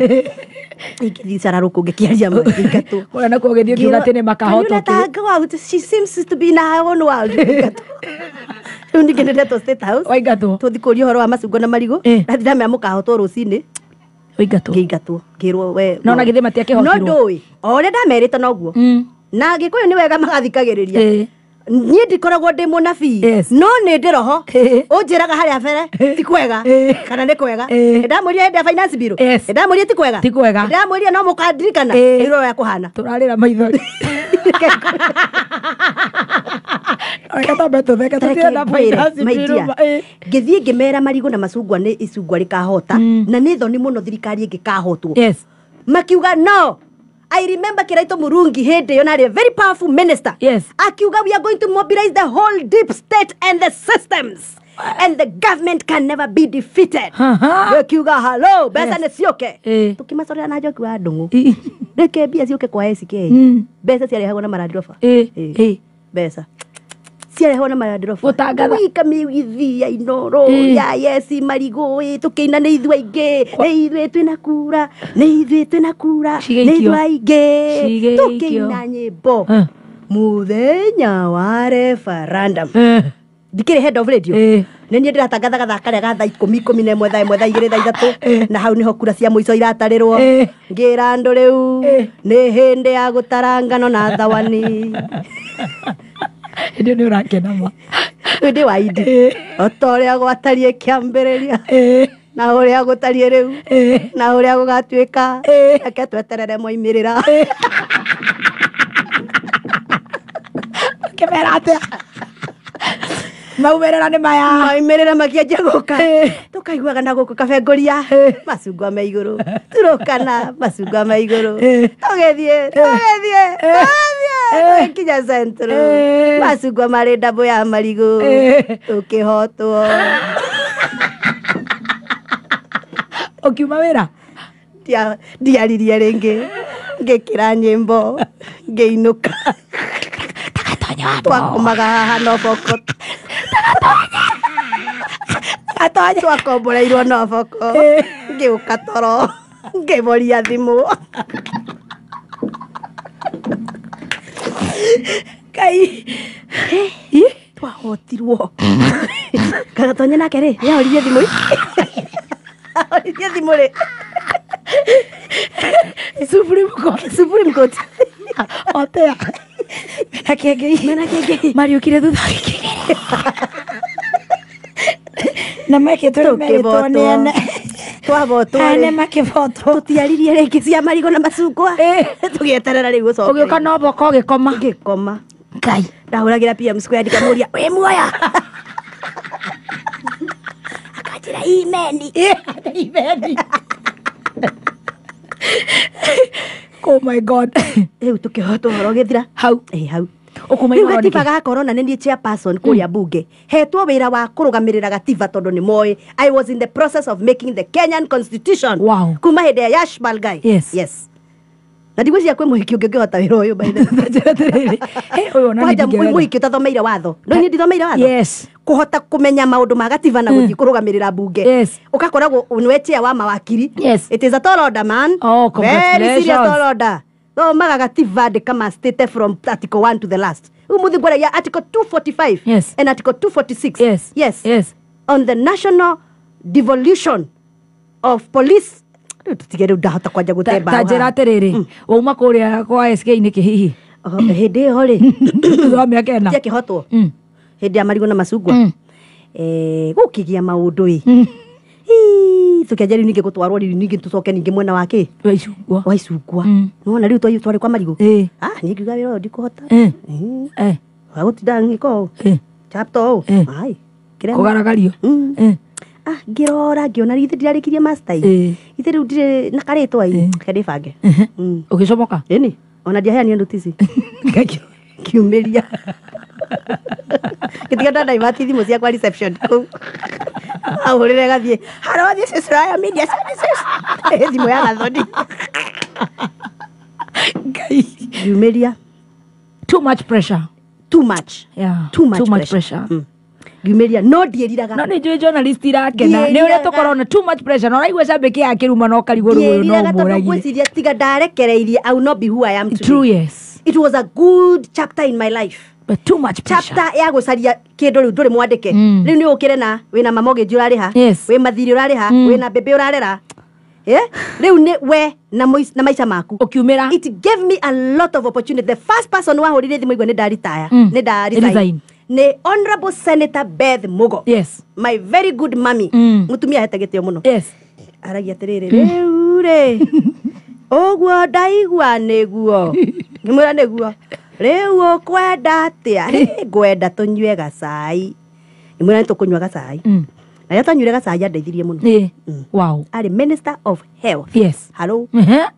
ingithicararu kungäkiaria maingatwo ona nakuo gä thiä kiuga atä nä makahotokå rä u ningä nä ndetwo waingatwo tå thikå ria å horo wa macungwa na marigå ndathira mä må kahotwo rå cinä oingatwo ngĩingatwo ngĩrwo we no na githĩ matiakihotirwo no ndũĩ o ũrĩa ndamerĩte noguo mm. na gĩkũyũ nĩ wega magathikagĩrĩria niä ndikoragwo må nabii no nĩ ndĩroho ũnjĩraga harĩa bere ti kwega kana nĩ kwega ndamũria hĩndĩ ya finance biro ndamũria ti kwega ti kwega ndamũria no mũkandirikana irora kũhana tũrarĩra maithori Eh. ngĩthiĩ ngĩmera marigũ na macungwa nĩ icungwa rĩkahota mm. na nĩ thoni mũno thirikari ĩngĩkahotwo makiuga no I remember Kiraito Murungi hede yonari a very powerful minister. Yes. Akiuga we are going to mobilize the whole deep state and the systems. Uh, and the government can never be defeated. Akiuga uh -huh. hello, besa yes. sioke Eh. Tukimasorera na njoki wa ndungu. Reke bia sioke kwa SK. Mm. Besa ciarehagwo na maradufa. Eh. Eh. eh. Besa ciarehwo na marandiroba gũtangatha mĩithia inoro mm. ya yesi marigũ tũkĩina nĩ ithuĩ aingĩ nĩ ithuĩ twĩna kura nĩ ithuĩ twĩna kura nĩ ithuĩ aingĩ tũkĩina nyĩmbo muthenya wa referendum ndikĩrĩ head of radio nĩ niĩ ndĩratangatha gathaa karĩa ga thaa ikũmi ikũmi na ĩmwe thaa ĩmwe thaa igĩrĩ thaa ithatũ na hau nĩho kura cia mũico iratarĩrwo ngĩra andũ rĩu nĩ hĩndĩ ya gũtarangano na thawani ä ndä nä å hindi ni urakena ma ndi wa idi otoria gwatarie ria na å rä a gå tariä rä u na å rä a gå uria gugatuika ake tweterere moimä rä ra moimirira mera atä maumärä nä maya maumä rä ra makianjia gå ka tå kaiguaga na gå kå ria macungwa me igå rå turå kana macungwa me igå rå tå gä thiä tå gä thiä tå macungwa marä ndambå ya marigå tå kä hotwo å kiuma wä ra ndiaririe rä ngä ngä kä ra nyä mbo ngä inå ka niyo ako. Tuwag ko makahanofo ko. Nakatawa niya. Nakatawa niya. Tuwag ko mula ilo nofo ko. Ngiuka toro. Ngiboria thimu. Kai. Twahotirwo. Kagatonye nake rĩ, nĩ ahoririe thimũ ahoririe thimũ rĩ. Supreme Court. Supreme Court. Otea mena kengei mena kengei mariukire thutha na meketwo nä merĩtwo nä ene twabotwo ene makĩbotwo tũtiaririe rĩngĩ cia marigũ na macungwa tũgĩeterera rĩu gũcoka ũgĩũka na ũboka ũgĩkoma que ngai ndahũragĩra pm square ndikamũria wĩ muoya akanjĩra imeni imeni oh my god u tå kä hoto horo gä thira hau ä u gatiba gakorona nä kå rä a mbunge hetwo wä ra wa kå rå gamä rä ra gatiba tondå nä moä i was in the process of making the kenyan constitution wow. kuma hä ndä ya yes. yes na ndigwĩciria kwĩ mũhiki ũngĩkĩhota wĩra ũyũ kwanja mũhiki yes. watho no inĩ ndithomeire watho kũhota kũmenya maũndũ ma gatiba na gũthiĩ mm. kũrũgamĩrĩra mbunge ũgakoragwo nĩwetia wa mawakiri it is a tall order man oh, very serious tall order thomaga gatiba ndĩka kama state from article 1 to the last umuthi ngwaragia article 245 yes. and article 246 yes. Yes. yes on the national devolution of police rä tåtige rä u ndahota kwanja gå temba njä ra atä rä rä kå kwa sk ni kä hihi hä oh, ndä ä ho rä thutha wa hotwo hä ndä ya marigå na macungwa mm. eh, gå kä gia maå ndå ä mm. tå kä anja rä u ningä gå twarwo tå coke ningä mwena wa kä wa icungwa nona rä u twarä kwa marigå ah, nä ngiuga wä ra å yå ndikå hota wagå å å kå ah ngirora ngiona ithe ndirarikirie master ithe riu ndire na karitwa i kendi bange ugicomoka mm. ini ona ndiaheania notisi ngiumiria gitiga ndanaivati thimå ciakwa reception kwa reception rä re gathie haro this is Raya Media Services thimå ya gathoni ngai ngiumä ria too much pressure too much yeah. too much too much pressure, pressure. Mm ngiumiria no ndiiriraga no ni njui journalist irakena ni uria tukorona too much pressure na uraigua cambiki ya kiruma na ukarigwo ruo no muragie tiga ndarekereirie i will not be who i am today true yes it was a good chapter in my life but too much pressure chapter ya gucaria kindu riu nduri mwandike mm. riu ni ukire na wina mamogeji urariha wi mathiri urariha mm. wina bebe urarera riu ni we na maisha maku ukiumira it gave me a lot of opportunity the first person wahurire thimu igwa ni ndaritaya mm. ni ndaritaya nä honorable senator beth mugo yes. my very good mami må mm. tumia ahetagä tä o må no yes. aragia atä rä rä rä u rä å guo ndaigua nä guo ngä mwä ra nä guo rä u å kwenda atä a ngwenda tå nyue gacai ngä mwä ra nä tå kå nyua gacai mm na yata rä a twanyuire gacai muno må wow arä minister of health yes hello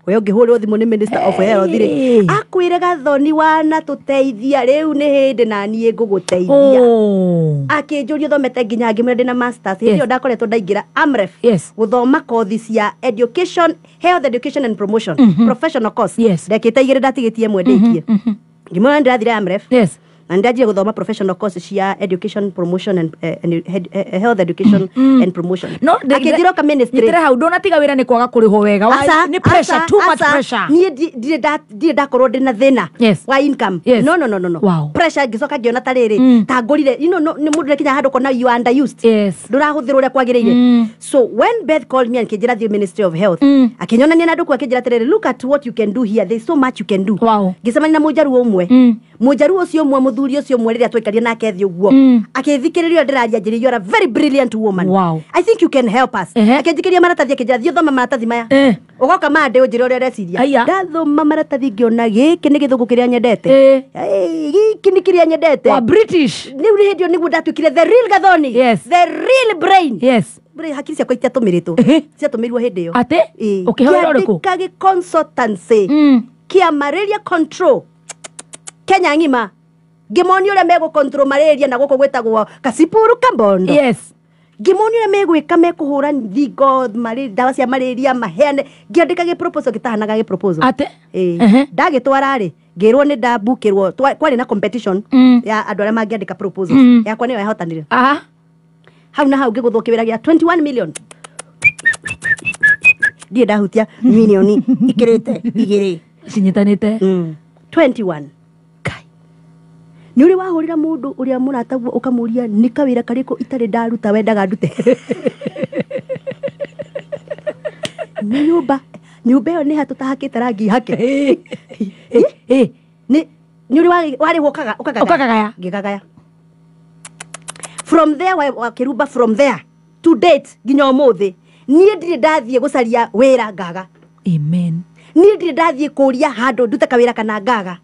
we å ngä hå rä minister of health rä akwire re gathoni wana tå teithia rä u nä hä ndä naniä ngå gå teithia oh. akä njå thomete nginya ngi mure ndina masters hä ä yo ndakoretwo ndaingä amref yes. guthoma kothi cia education health education and promotion mhm. professional course yes. ndakite igä ndatigitie mwe ndikie mhm, mhm, ngi mure mwä amref yes and ndathie guthoma professional course cia education promotion and, uh, and uh, health education mm. and promotion no akithiro ka ministry nitire hau ndona tiga wira ni kwaga kuriho wega asa, ni pressure asa, too asa. much pressure nie ndire da ndire ndakorwo ndi na thina yes. wa income yes. no no no no no wow. pressure ngicoka ngiona ta riri mm. ta ngorire you know no, ni mundu rekinya handu kona you underused yes ndurahuthira uria kwagireire mm. so when Beth called me and kijira the ministry of health mm. akinyonania na andu kwa kijira tiriri look at what you can do here there's so much you can do wow ngicemania na mujaruo umwe mm. mujaruo ucio umwe muthu muthuri ucio mweri rä twaikaria nake thä å guo mm. agäthikä rä rio ndäraria njä rä very brilliant woman wow. i think you can help us akä njä kä ria maratathi akä njä thoma maratathi maya å eh. goka maa ndä å njä ra å rä a reciria ndathoma maratathi ngä ona gä kä nä nyendete gä kä nä kä rä nyendete wa british ni uri hedio ni yo kire the real gathoni yes. the real brain yes hakiri ciakwa itiatå mä rä two ciatå mä rirwo hä ndä ä yo atä å kä hörorkå gä kĩa malaria mm. control kenya ng'ima ngimoni uria megukontrol malaria na guku gwitagwo kasipuru kambondo yes ngimoni uria megwika mekuhura thingo ndawa cia malaria maheane ngiandika gi proposal gitahanaga gi proposal ate eh ndagitwara ri ngirwo ni ndambukirwo kwari na competition mm. ya andu aria mangiandika proposals mm. yakwa niyo yahotanire hau na hau ngigutwo kiwira gia 21 million ndirä ndahutia mirioni ikirä te igä rä cinyitanä 21 mm nä uri rä wahå rä ra må ndå å rä a må rataguo å kamå ria nä kawä ra karä itarä ndaruta wendaga ndute nä nyå mba ä yo nä ha tå tahakä te rangi hake nä å rä warä wo åkagagaya from there wa rumba from there to date ginyo muthi thä niä ndirä ndathiä gå caria wä ra ngaga amen niä ndirä ndathiä kå ria handå ndute kawä ra kana ngaga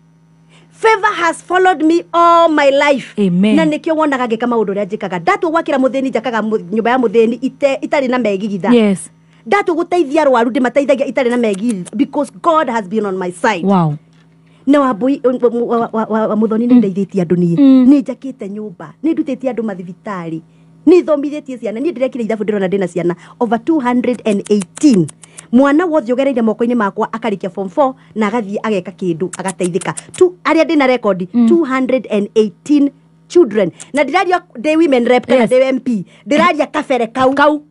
favor has followed me all my life Amen. na nikio wonaga ngika maundu ria njikaga ndatu gwakira muthini njakaga nyumba ya muthini ite itari na megigitha yes ndatu guteithia rwaru ndimateithagia itarä na megigitha because god has been on my side wow na wambui wa thoni nä mm. ndeithä tie andå niä mm. nä njakä te nyå mba nä ndutä tie andå mathibitarä nä thomithitie ciana niä ndä ithabu ndä rona ndä ciana over 218 mwana wothe ugereire moko-inĩ makwa akarikia form 4 na agathiĩ ageka kĩndũ agateithĩka tu arĩa ndĩ na record 218 children na ndĩraria ndĩ women rep kana yes. ndĩ MP ndĩraria kabere kau kau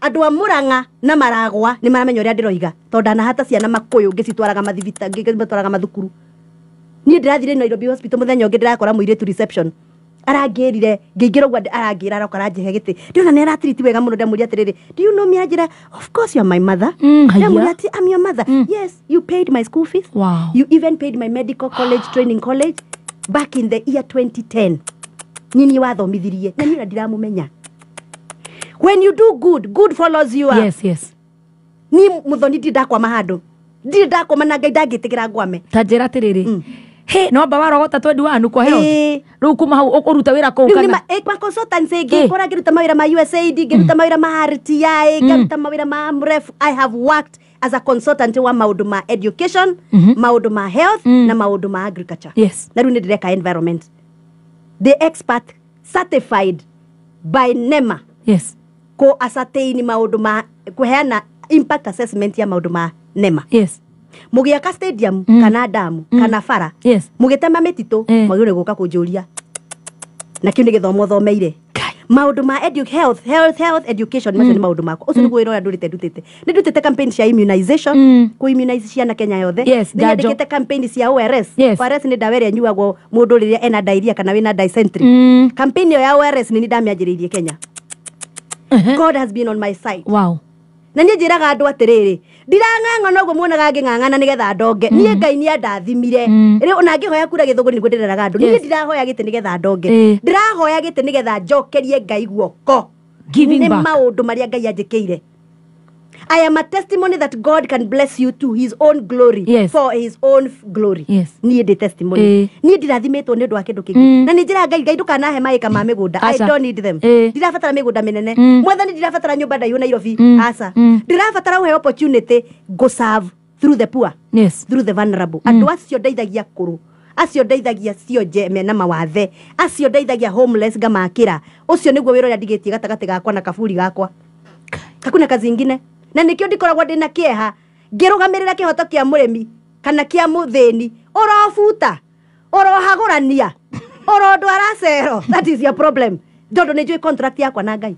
andå a må ranga na maragwa nä maramenya å rä a ndä roiga tondå ndanahata ciana makå yå ngä citwaraga mathibita ngä matwaraga mathukuru niä ndä rathire nairobi hospital må thenya å ngä ndä rakora må irä reception arangirire ngiingira uguo arangira aroka aranjihe giti ndiona ni aratiriti wega muno ndamuri atiriri do you know me anjira of course you are my mother mm, ndamuri ati am your mother mm. yes you paid my school fees wow. you even paid my medical college training college back in the year 2010 nini wathomithirie na nira ndiramumenya when you do good good follows you up. yes yes ni muthoni thoni ndirä mahandu handå ndirä managa na ngwame tanjira ra atä hä warogota twendi wanu kwa rä u kuma hau å ruta wä ra kå ngä kora ngä ruta mawä ra ma usaid ngä ruta mawä ra ma rti ngä ruta mawä mm. ra ma mref mm. i have worked as a consultant wa ma education mm ma health mm. na maundu ma agriculture yes. na rä u nä ndäreka environment the expert certified by nema yes. kå ma kå heana impact assessment ya ma nema yes mugiaka stadium mm. kana damu mm. kana bara yes. mugitema mititu eh. mwagire guka kunjuria na kiu ni githomo thomeire maundu ma edu health health health education macio mm. ni maundu makwa ucio niguo wira mm. ndurite ndutite ni ndutite campaign cia immunization mm. ku immunize ciana Kenya yothe yes, ndikite campaign cia ORS yes. ORS ni ndawa iria nyuagwo mundu riria ena diarrhea kana na dysentery mm. campaign iyo ya ORS ni ni ndamianjiriirie Kenya uh -huh. God has been on my side wow na niä njä raga andå atä rä rä ndirang'ang'a noguo muonaga nä getha ndonge niä mm. ngai nä andathimire na mm. ona hoya kura nä guo ndä reraga andå niĩ ndirahoya nä getha ndonge tä nä getha njokerie ngai guoko ndå marä a ngai ire I am a testimony that God can bless you to his own glory yes. for his own glory yes. niä the testimony eh. niä ndirathimätwo nä nä å ndå wa kä ndå kä ngä mm. na nä njä ra ngai ngai ndå kanahe maä ka ma mä gå nda ndirabatara mä gå nda mä nene mm. mwathani ndirabatara nyå da ndaiå nairobi mm. Asa. ndirabatara å he opportunity go serve through the poor yes. through the vulnerable And andå acio ndeithagia kå acio ndeithagia cionje mena mawathe acio ndeithagia homeless ngamakira ucio niguo wira uria ndigätie gatagatä gakwa na kaburi gakwa kakuna kazi ingine na nikio ndikoragwo ndina kieha ngirugamirira kihoto kia murimi kana kia muthini urofuta urohagurania urondwara cero that is your problem tondu nijui contract yakwa na ngai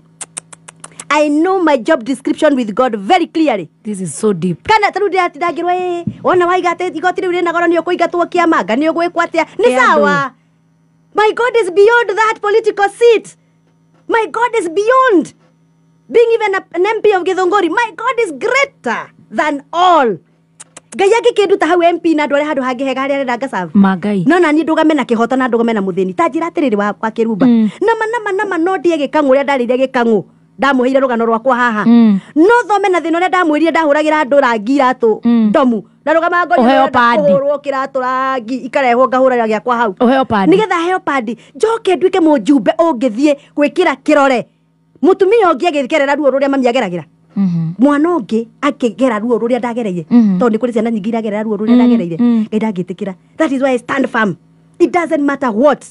I know my job description with God very clearly. This is so deep. Kana taru ndi atindagirwo eh wona waigate igoti riu rina goro ni ukuingatwo kia manga ni ugwikwa atia ni sawa. My God is beyond that political seat. My God is beyond being even a, an MP of Githongori, my God is greater than all ngai angĩkĩnduta hau mp na andũ arĩa handũ hangĩ hega harĩa arendanga savu mangai no nani ndũgame na kĩhoto na ndũgame na mũthĩni ta njĩra atĩrĩrĩ wa kĩrumba mm. nama nama nama no ndie gĩkang'ũ ũrĩa ndarĩire gĩkang'ũ ndamũheire rũgano rwakwa haha mm. no thome na thĩna ũrĩa ndamwĩrire ndahũragĩra andũ rangi iratũ mm. ndomu na rũgama ngorĩhũrwo kĩratũ rangi ikarehwo ngahũraga gĩakwa hau nĩgetha heo padi njoke nduĩke mũjumbe ũngĩthiĩ gwĩkĩra kirore mutumia ongi agithigerera ruo ruria mami ageragira mm-hmm. mwana ongi akigera ruo ruria ndagereire mm-hmm. tondu ni kuri ciana nyingi iragerera ruo ruria mm-hmm. ndagereire ngai ndangitikira that is why I stand firm it doesn't matter what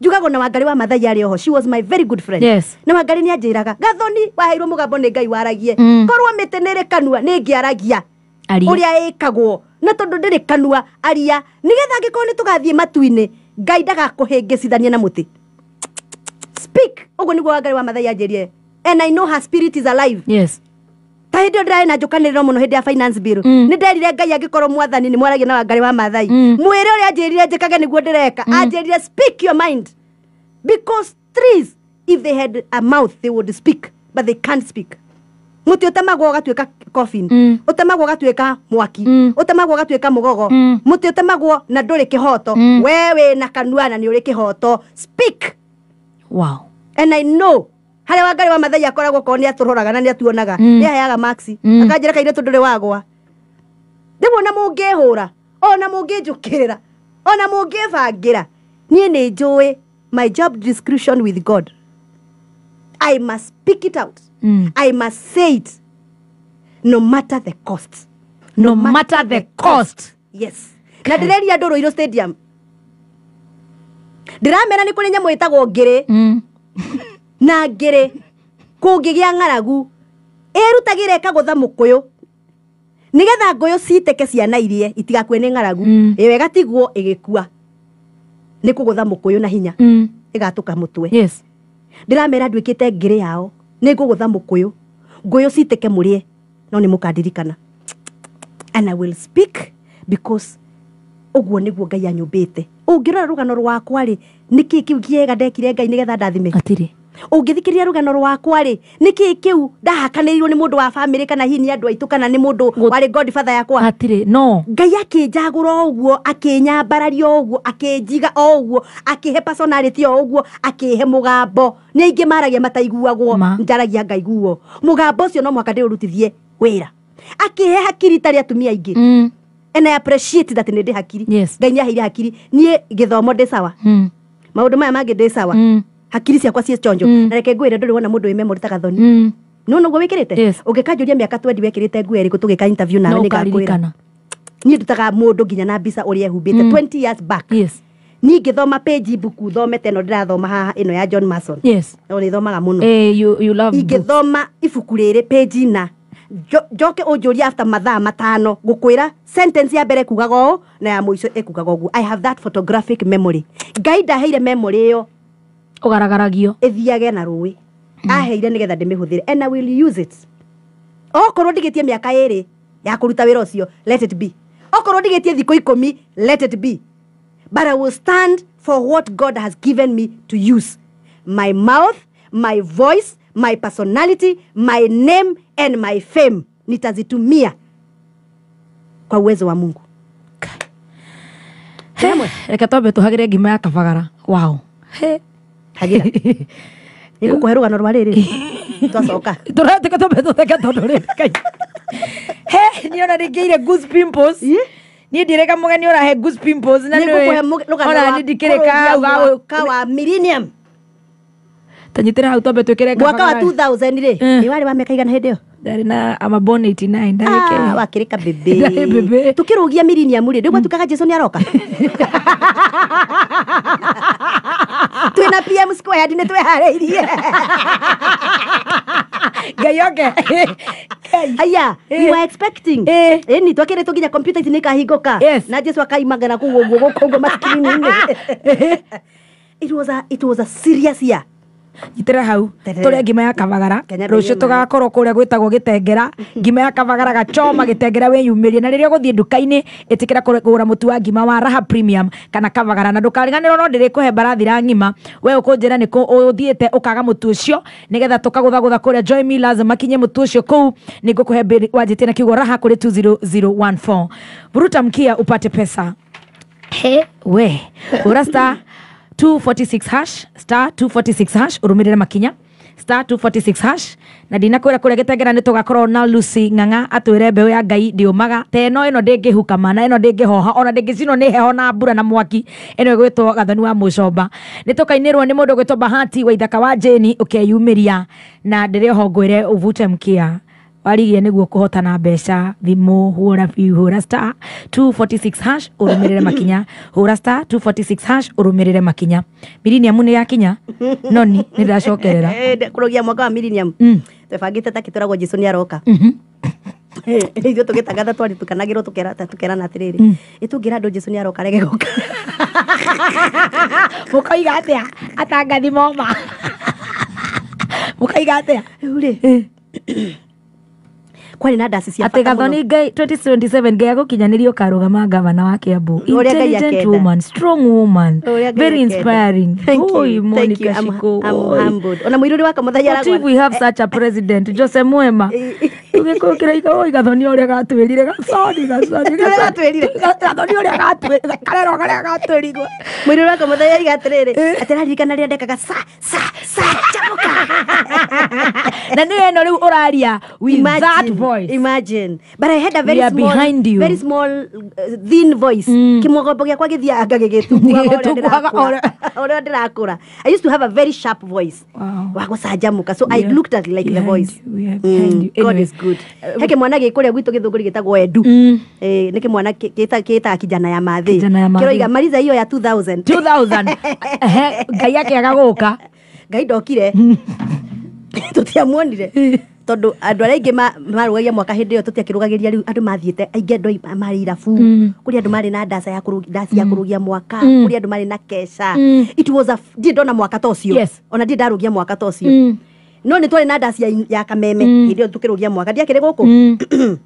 njugagwo na wangari wa mathai arä oho she was my very good friend yes. na wangari nä anjä raga gathoni waheirwo må gambo nä ngai waragie mm. korwo mä tä nä rä kanua nä ngä aragia å rä a ä kagwo na tondå ndä rä kanua aria nä getha angä korwo nä tå gathiä matu-inä ngai ndagakå hä ngä cithanie na må tä speak ogo niguo wangai wa mathai anjirie and i know her spirit is alive yes ta hä ndä ä na njå kanä må no ya finance bill mm. ni nderire ngai angä korwo mwathani ni mwaragia na wangarä wa mathai mm. mwä rä å rä a anjä rire njä kage nä guo ndä reka mm. speak your mind because trees if they had a mouth they would speak but they can't speak muti tä å temagwo å coffin å temagwo å gatuä ka mwaki å temagwo å gatuä ka må gogo må tä å temagwo na ndå kihoto kä we wä na kanua na nä å rä kä speak wow and i know harä wa ngarä wa mathai akoragwo korwo nä atå roraga na nä atuonaga mm. nä aheaga maxi mm. akanjä ra kairä tå ndå rä wagwa ndämuona må ngä hå ra ona må ngä njå kä rä ra ona må ngä bangä ra niä nä njå my job description with god i must speak it out mm. i must say it no matter the cost no, no matter, matter the cost, cost. yes na ndä reria ndå rå irå stadium ndiramera nä kå rä nyamå ä tagwo ngä rä mm. na ngä rä kå ngä gä a ng'aragu ä rutagä ra ĩkagå tha må kå yå nä getha ngå yå citĩke ciana irie itigakue nä ng'aragu ä mm. wega tigwo ĩgä kua nä kå gå tha kå yå na hinya ä mm. gatå ka må twe ndä ramera nduä kä te ngä rä yao nä ngå gå tha må kå yå ngå yå citĩke må rä e no nä må kandirikana and i will speak because uguo niguo ngai anyumbite ungirora rugano rwakwa ri niki kiu kiega ndekire ngai nigetha ndathime atire ungithikiria rugano rwakwa ri niki kiu ndahakanirirwo ni mundu wa family kana hihi ni andu aitu kana ni mundu wari godfather yakwa atire no ngai akinjagura uguo akinyambararia uguo akinjiga uguo akihe personality uguo akihe mugambo ni aingi maragia mataiguagwo njaragia ngaiguo mugambo ucio no mwaka ndiurutithie wira akihe hakiri tari atumia aingi mm ene appreciate that nä ndä hakiri ngai nä hiri hakiri niä gä thomo ndä sawa hmm. maå ndå maya mangä ndä sawa hmm. hakiri ciakwa ciä chonjo hmm. na reke ngwä re ndå rä wona må ndå wä memorä ta no gwe wä kä rä te å ngä kanjå ria mä aka twendi wä kä rä te nguo erä kå tå gä ka nawe nä ngakwä ra niä ndutaga må ndå nginya na mbica å rä a ehumbä te niä ngä thoma page buku thomete ä no ndä rathoma haha ä ya john mason yes nä thomaga må no eh, ingä thoma ibuku rä rä page na njoke unjuria after mathaa matano ngukwira sentence ya mbere kugaga ũũ na ya mũico ĩkugaga ũguo i have that photographic memory ngai ndaheire memory ĩyo ũgaragaragio ĩthiage na rũĩ mm. aheire nĩgetha ndĩmĩhũthĩre and i will use it okorwo ndigĩtie mĩaka ĩrĩ ya kũruta wĩra cio let it be okorwo ndigĩtie thikũ ikũmi let it be but i will stand for what god has given me to use my mouth my voice my personality my name and my fame nitazitumia kwa uwezo wa Mungu. reke twambe tuhagire ngima ya kabagara wao hagira nigukuhe rugano rwa riri twacoka turatika twambe tutheke tondu riri kai he niona ningiire goose pimples niä ndä rä ka må geni å rahe ona nä ndikä rä kawa tanyitä ra hau twambe twä kä re mwaka wa 2000 rä nä warä wa mä kaigana hä ndä ä ndarä na wakä rä ka kä rå gia mä riniamu rä ndä gwa tukaga jesu nä aroka twä na pm squared nä tweharä irie ngai oke aya ni twakä rä tå nginya kompyuta ici nä ikahingå ka na jesu akaimagana kå guo guo gå kå it was a, it was a serious year nyitĩrĩra hau tũrĩa ngima ya kabagara rũciũ tũgakorwo kũrĩa gwĩtagwo gĩtengera ngima ya kabagara gachoma gĩtengera wĩyumĩrie na rĩrĩa ũgũthiĩ nduka-inĩ ĩtĩkĩra kũgũra mũtu wa ngima wa raha premium kana kabagara na ndũkariganĩrwo no ndĩrĩkũhe mbarathi ra ng'ima we ũkũnjĩra nĩ kũ ũthiĩte ũkaga mũtu ũcio nĩgetha tũkagũthagũtha kũrĩa joy millers makinye mũtu ũcio kũu nĩ ngũkũhe wanjĩtie na kiugo raha kũrĩ 20014 buruta mkia upate pesa he we urasta 246 hash star 246 hash urumirire makinya star 246 hash na dina ndinakwira kuria gitengera ni tugakorwo na Lucy Ng'ang'a atwire mbeu ya ngai ndiumaga no ino ino huka mana ino hoha ona zino ni heho na mbura na mwaki ino igwitwo gathoni wa mucomba ni tukainirwo ni mundu ugwitwo Bahati wa ithaka wa Jane ukeyumiria na ndire ho ngwire uvute mkia warigia nä waririe niguo kuhotana mbeca thimu hura biu hura star 246 hash urumirire makinya hura star 246 rä re makinya millennium nä yakinya noni ni ndacokerera kurugia mwaka wa millennium mm. twebangite ta kituragwo jesu ni aroka mm-hmm. ithuĩ tũgĩtangatha twarĩ tukanagĩrwo tũkerana atĩrĩrĩ mm. ĩtũngĩra andũ jesu nĩ aroka rege gũka mũkoiga atĩa atangathi moma mũkoiga atĩa rĩu rĩ kwarä na ndacisi atä gathoni ngai 2027 ngai agåkinyanirio karåga ma ngavana wa kiambu intelligent woman strong woman very inspiring oi monica shiko ona må irå rä waka må thenya we have such a president eh, eh. jose muema eh, gäkåkära å gathoni å rä a gatwä rire gaconi gagatwä rä a gatwkarerwo karä a gatwä rigwo må irä å raka må thenya iga atä rä rä atä raririkana rä endekaga camå na nä ä rä u å raria kä mågombo gä akwa gä thianga gä gä tungwaga å rä a ndä rakå ra wa gå canjamå ka so i looked at like the voice good he mwana gä kå rä a gwitå gä thå ngå ri gä tagwo endu mm. nä kä mwana gä ta kijana ya mathä kä roiga mariza iyo ya 2000 ngai akä aga gå ka ngai ndokire tå tiamuonire tondå andå arä a aingä marå mwaka hä ndä ä yo tå tiakä rå gagä ria rä u andå mathiä te aingä andå marä irabu kå rä andå marä na ndaci ya kå rå gia mwaka kå rä andå marä na kesha ndiä ndona mwaka ta å cio ona ndiä ndarå gia mwaka ta å cio mm no nä twarä na ndaci ya, ya kameme mm. hä ndä ä yo tå kä rå ria mwaka ndiakä rä gå kå mm.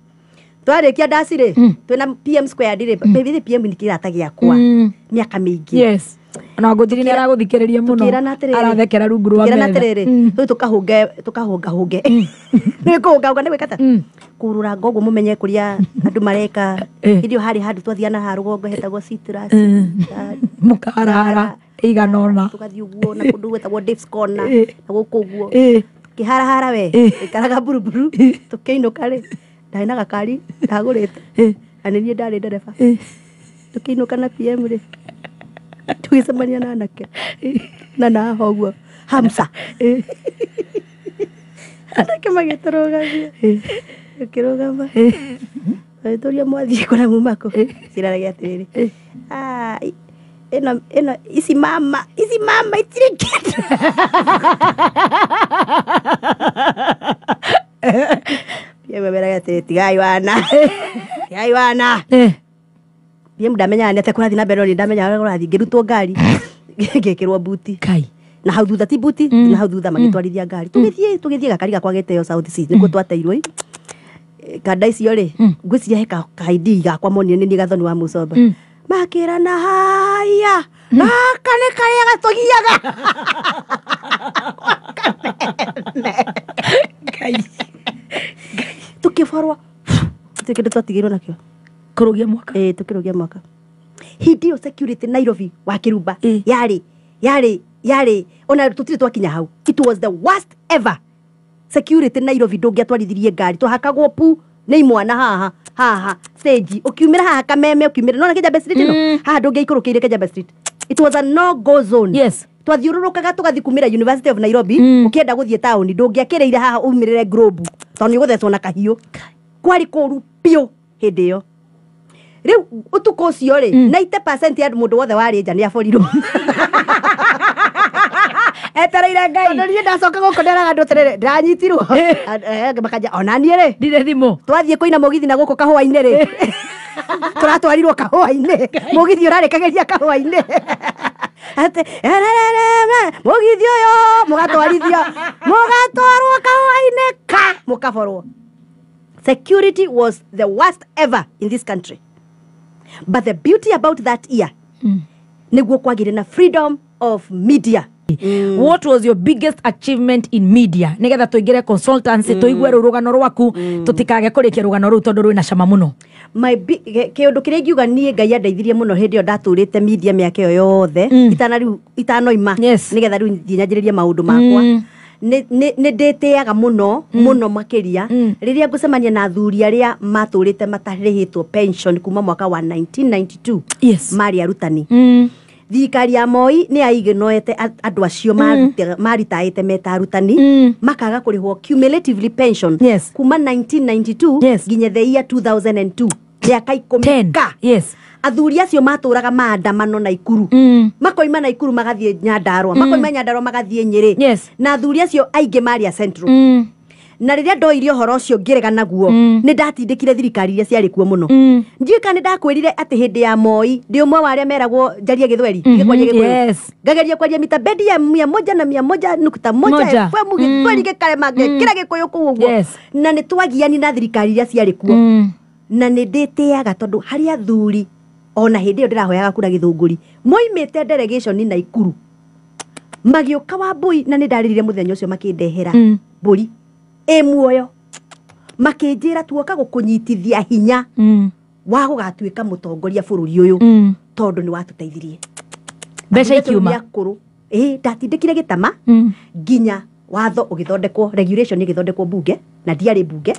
twarä kia ndaci rä mm. twä na pm square rä pm nä kä rata gä akwa mä aka mä ingä ona ngå thiri nä aragå thikä rä ria må no arathekera rungu rwa na tä rä tå kahånga hånge nä kå hånga hånga nä gwä kata kå rå ranga å guo må menye kå rä a andå mareka hä eh. ndä ä yo harä handå twathia harå gongo hetagwo eh. må kaharaha igana ona tugathi uguo na kundu gwetagwo Dave's Corner eh. na guku uguo eh. kiharahara we eh. ikaraga buruburu tukeino kare ndarä na gakari ndagå rä te na nä ndarä ndereba tå kä inå ka pm rä tå gä cemania na nake na naho hamsa anake magä tå rå gamia tå kä rå gama tå ria mwathiä kå mumako ciraragia atä rä rä ino ino isimama isimama itire kitu yemwemeraga atä tigai wana tigai wana niä eh. ndamenyaga nä atä kå rathi na mbere nä ndamenyaga gå rathi ngari ngikirwo buti kai na hau thutha ti buti mm. na hau thutha mm. magä twarithia ngari tugithie mm. tugithie thiä tå gä gakari gakwa gä teo south sea nä guo twateirwo eh, kanda icio rä ngwä ciria he kaidi gakwa monire nä ni gathoni wa musoba mm na haya gakane hmm. karia gatogiaga tukiborwa kĩndũ twatigĩirwo nakĩo kũrũgia mwaka ĩĩ eh, tũkĩrũgia mwaka hĩndĩ ĩyo security nairobi wa kĩrumba eh. yarĩ yarĩ yarĩ ona tũtirĩ twakinya hau it was the worst ever security nairobi ndũngĩatwarithirie ngari hakagwo pu nä imwana haha haha stage ukiumä ra haha kameme ukiumä ra nona kejambe street no mm. haha ndå ngä ikå rå kä ire kejambe street it was a no go zone yes kaga twathiururukaga tugathikumira University of Nairobi mm. ukienda guthie town ndungiakireire haha umirire globe tondu niguthecwo na kahiu kwari kuru piu hindi iyo riu utuko ucio mm. ri 90% ya mundu wothe wari nja ni aborirwo etereire ngai ndĩrie ndacoka gũkũ ndĩraga andũ terere ndanyitirwo eh. eh, makanja onanie rĩ ndire thimũ twathie kũina mugithi na gũkũ kahũa-inĩ rĩ eh. tũratwarirwo kahũa-inĩ mũgithi ũrarekagĩria kahũa-inĩ atĩ mũgithi ũyũ mũgatwarithio mũgatwarwo kahũa-inĩ ka mũkaborwo security was the worst ever in this country but the beauty about that year mm. nĩguo kwagire na freedom of media Mm. what was your biggest achievement in media nigetha tuingire consultancy mm. tuigue ru rugano rwaku mm. tutikage kurikia rugano ru tondu rwina cama muno kiundu kiria ingiuga nie ngai andeithirie muno hindi iyo ndaturite media ä yo yothe mm. itana rä u thinyanjä rä rie maå maundu makwa mm. nä ndä tä aga må no må mm. no makä ria rä rä a ngå cemania na thuri arä a matå rä te matarä hä two kuma mwaka wa 1992 yes. marä arutani mm thirikari ya moi nä noete andå acio mm. maritaä te meta mm. makaga kå rä hwo yes. kuma 1992 nginya theia the year 2002 ikå ka yes athuri acio matũraga maandamano na ikuru mm. makoima na ikuru magathiä nyandarwa mm. makoima nyandarwa magathiä nyä yes. na athuri acio aingä marĩa central mm na rä rä a ndoire å horo å cio ngä naguo mm. nä ndatindä kire thirikari iria ciarä kuo må no mm. ndiä ka nä ndakwä rire atä hä ndä ya moi ndä å mwe wa arä a meragwo njarie gä thweri mhm, ngageria kwaria mita bendi ya mia moja na mia moja nukta moja fm mugi mm. thweri gä karema ngekä ra gä kå yå kå u å guo na nä twagiani na thirikari iria ciarä kuo na nä ndä tä aga tondå harä a thuri ona hä ndä ä yo ndä rahoyaga kura gä thå delegation na ikuru magä å ka wa mbå i na nä ndarä rire må thenya å cio makä ndehera mbå ri ä muoyo makä ra tuoka gå kå nyitithia hinya mm. wa gå gatuä ka må tongoria bå rå ri å yå mm. tondå nä watå teithirie mbeca ikiuma kå ä ndatindä kire gä tama mm. nginya watho å gä thondekwo regulation ä gä thondekwo mbunge na ndiarä mbunge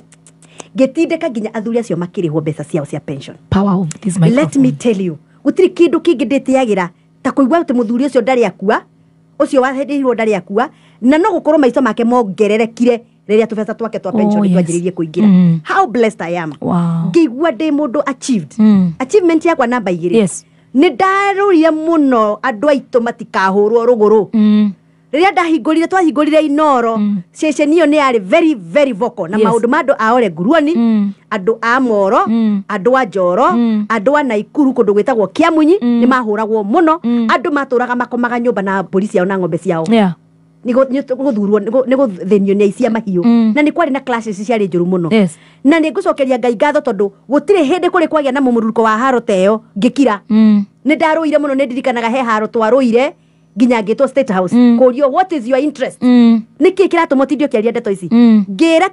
ngätindäka nginya athuri acio makärihwo mbeca ciao cia pension Power of this microphone. let me tell you gũtirĩ kĩndũ kĩngĩ ndĩtĩagĩra ta kũigua atĩ mũthuri ũcio ndarĩ akua ũcio wahĩrĩirwo ndarĩ akua na no gũkorwo maico make mongererekire rä tå beca twake twa pension nä twanjä how blessed i am ngä igua ndä må ndå achieved mm. achievement yakwa namba igä rä yes. nä ndarå rire må no andå aitå matikahå rwo rå gå rå mm rä ndahingå twahingå rire inoro mm. ceceni ä yo nä yarä very very vocal na yes. maå ndå ma andå a ore nguruoni mm. andå a moro mm. andå a njoro andå a naikuru kå ndå gwä tagwo kä amunyi mm. nä mahå ragwo må no andå matå raga makomaga nyå mba na mbå ri ciao na ng'ombe ciao yeah nä gå thänio nä aicia mahiå na nä kwarä na ciarä njå ru må no na nä ngå cokeria ngai ngatho tondå gå tirä hä ndä kå rä kwagä na må må ruruko wa haro ta ä yo ngä kira mm. nä ndarå ire må no nä ndirikanaga he haro twarå ire nginya ngĩtwo state house mm. kũrio what is your interest mm. nä kä kä ratå motindio kä aria ndeto ici mm. ngä ra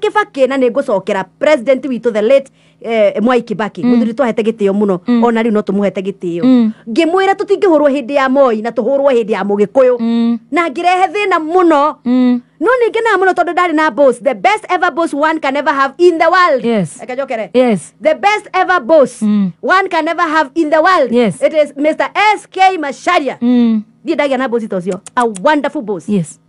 na nä ngå president witå the late eh, mwai kibaki bakĩ mm. thuri twahete gä tä o mm. ona rä no tå må hete gä tä o ngä mwä ra ya moi na tå hindi ya mugikuyu gä mm. na ngirehe thina muno na mm. no no na muno tondu no na boss the best ever boss one can never have in the world yes. ekajokere yes. the best ever boss mm. one can never have in the world yes. it is mr sk masharia mm thiä ndagä na mboci ta cio a wonderful boss yes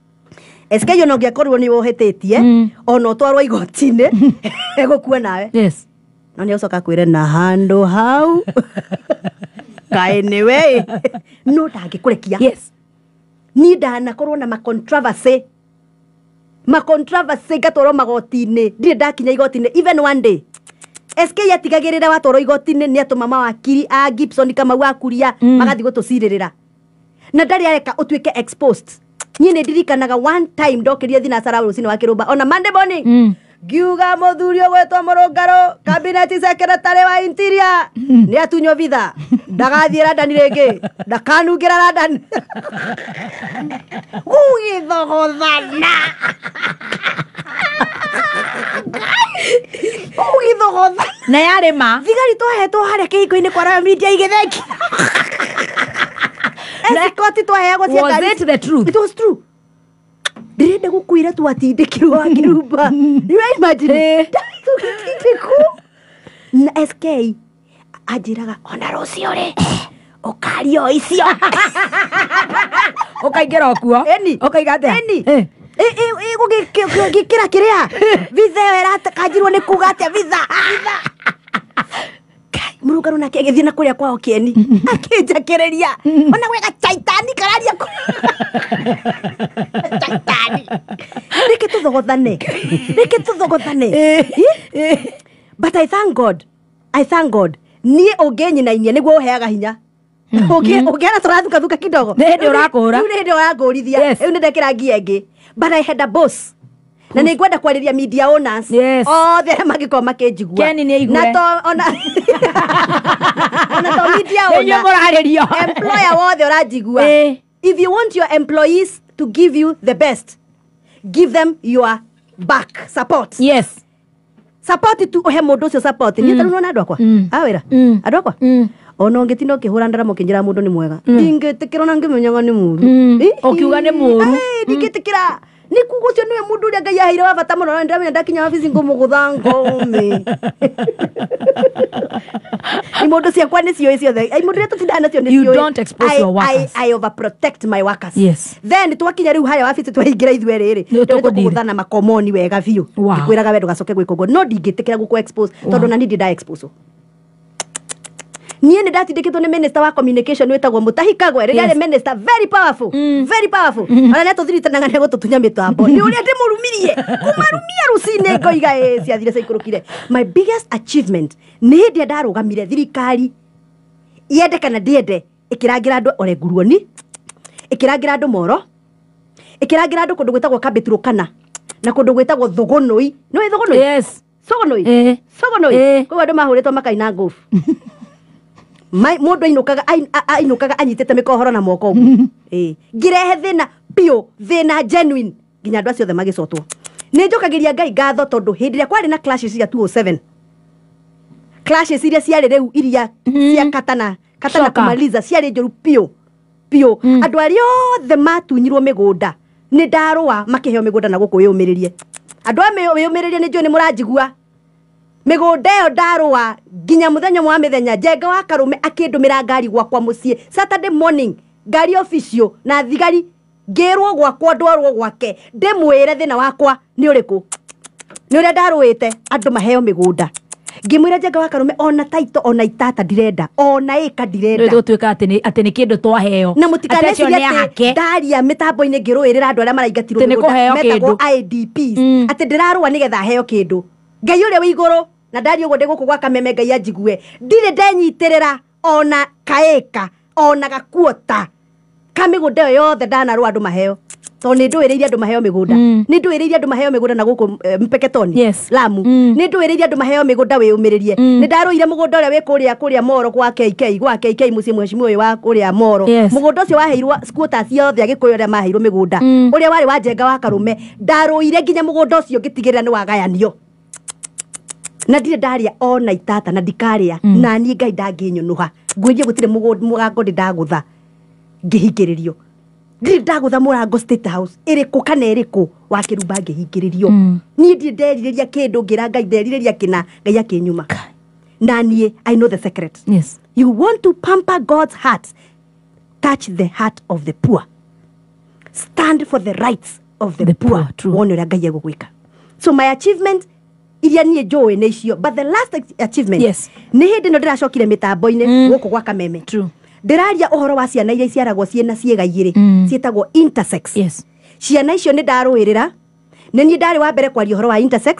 eske yo no ngä akorirwo nä wohä tie mm. ona å twarwo igoti-inä mm. egå kua nawe yes na nä å coka kwä re na handå hau kaä nä we no ndangä kå rekia yes ni ndanakorwo na macontroversy macontroversy ngatwarwo magoti-inä ndirä ndakinya igoti-inä even one day SK yatigagä rä ra watwarwo igoti-inä nä atå mama wakiri a Gibson Kamau akuria mm. magathiä gå tå cirä rä ra na ndarä areka å tuä ke niä nä ndirikanaga ndokä ria ndokä thinacara rå cinä wa kä rå mba ona monday morning mm. ngiuga må thuri å gwätwo må rå ngarå kabineti sekretarä wa intiria mm. nä atunywo bitha ndagathiä randani rä ngä ndakanungä ra randani gugä thogothana gugä thogothana na yarä ma thigari twahetwo harä a kä hingo-inä kwa raya igä theki sikotitwa heagwo was it the truth it was true ndirende gukwira twatindikirwo akirumba you imagine eh. tindiku na sk anjiraga ona rucio ri ukario gä kä ra kä rä a kiria vitha iyo irakanjirwo ni kuga atia vitha murugano nake agithie na kuria kwao kieni mm-hmm. akinjakiriria mm-hmm. ona gwega taitani kararia ku taitani reke tuthogothane reke tuthogothane eh, eh. but i thank god i thank god niä å mm-hmm. na inye nä guo å hinya å ngä ana tå rathukathuka kidogo nä hä ndä å rakå hå ra rä u nä hä ndä å rangå but i had a boss na nä ngwenda kwarä ria owners othe arä a mangä korwo makä njigua na to ona ona to media owner wothe å ranjigua if you want your employees to give you the best give them your back support yes support tu uhe mundu ucio support ni mm. taru nona andu akwa mm. awira ah, mm. mm. ona ngä tino å kä hå ra ndara må kä njä ra må ndå nä mwega ndingä tä kä ra na ngä menyaga nä må ru å kiuga nä må nä kuga å cio nä we må ndå å rä a ngai aheire wabata bata må no ndakinya wabici ngå må gå tha ngome ndå ciakwa nä ciå ä ciothe imå ndå rä a tå tindaga nacio then twakinya rä u haya wabici twaingä ra ithue rä rä tå gå na makomoni wega biå kwä raga we ndå gacoke gwä guo no ndingä tä kä ra gå kå tondå na nä ndä nda niä nä ndatindikä two nä minister wa communication wä tagwo må tahi kagwe rä rä arä minister very powerful mm. very powerful mm-hmm. ona nä atå thiritananga nä gå tå tunya mä tambo mm-hmm. nä å rä a ndä må rumirie kåmarumia rucinä ngoiga ä ciathire caikå rå kire my biggest achievement nä hä ndä ä ndarå gamire thirikari yende kana ndiende ä kä rangä ra andå orenguruoni ä kä rangä ra andå moro ä kä rangä ra andå kå ndå gwä tagwo kambä kana na kå ndå gwä tagwo thågå nåi nä wä thågå nåi thågå nåi eh. thågå nåi eh. koguo andå mahå rä two makaina ngåbu mundu ainukaga ainukaga anyitete mikohoro na moko uguo ii ngirehe thina pio thina genuine ginya ndu acio the magicotwo ni njokagiria ngai ngatho tondu hindi ya kwari na clashes ya 207 clashes iria ciarä rä u iria mm-hmm. cia katana katana kumaliza ciarä njå ru pio piå mm. andå the othe matunyirwo migunda ni nda nä migunda na gukuyumiririe kå wä å mä rä rie andå migunda iyo ndarũa nginya muthenya wa mithenya njenga wa karume akĩndũmĩra ngari gwakwa mũciĩ saturday morning ngari official na thigari ngĩrwo gwakwa ndwarwo gwake ndĩmwĩre thina wakwa nĩ ũrĩkũ nĩ ũrĩa ndarũĩte andu maheo migunda ngĩmwĩra njenga wa karume ona taito ona itata ndirenda ona ika ĩka ndirendatuĩka atĩ nĩ kĩndũ twaheo na mũtikaneciria atĩ ndaria mĩtambo-inĩ ngĩrũĩrĩra andũ arĩa maraigatirwo metagwo IDPs mm. ati ndĩrarũa nĩgetha heo kĩndũ ngai ũrĩa wĩ igũrũ na ndaria uguo ndi guku gwa kameme ngai anjigue ndirä ndenyitirira ona kaika ona gakuota kamigunda yo yothe ndanarwa andu maheo to nä ndå ä rä irie andå maheo mä gå nda mm. nä ndå ä rä irie andå maheo mä gå nda na gå kå eh, mpeketoni lamu mm. nä ndå ä rä irie andå maheo mä gå nda wä å mä rä rie mm. nä ndarå ire må gå nda å rä a wä kå rä a kå rä a moro gwa kk gwa kk må ciä mheshimiwa å yå wa kå rä a moro må gå nda å cio waheirwo skuota ciothe agä kå yå arä a maheirwo mä gå nda å rä a warä wa njenga wa karå me ndarå ire nginya må gå nda å cio ngä tigä rä ra nä wagayanio na ndirä ndarä ona itata na ndikarä a mm. na niä ngai ndangä nyå ha ngwä gå tirä må gango nä ndagå tha ngä hingä rä rio ndirä ndagå tha må rango ä rä kå kana ä rä kå wa kä rumba ngä hingä rä rio mm. niä ndirä nderirä ria kä ndå ngä ra ngai nderirä ria kä na ngai akä nyuma na niä i know the secret yes. you want to pamper god's heart touch the heart of the poor stand for the rights of the, the poor, poor. wone å rä a ngai egå gwä ka so my achievement iria niä njå ä nä icio but the last achievement yes. nä hä ndä no ndä racokire mä tambo-inä mm. gå kå gwa kameme ndä raria å horo wa ciana iria iciaragwo ciä na ciäga igä rä mm. ciätagwo yes. ciana icio nä ndarå ä rä ra nä niä ndarä wa mbere kwaria å horo wa intersex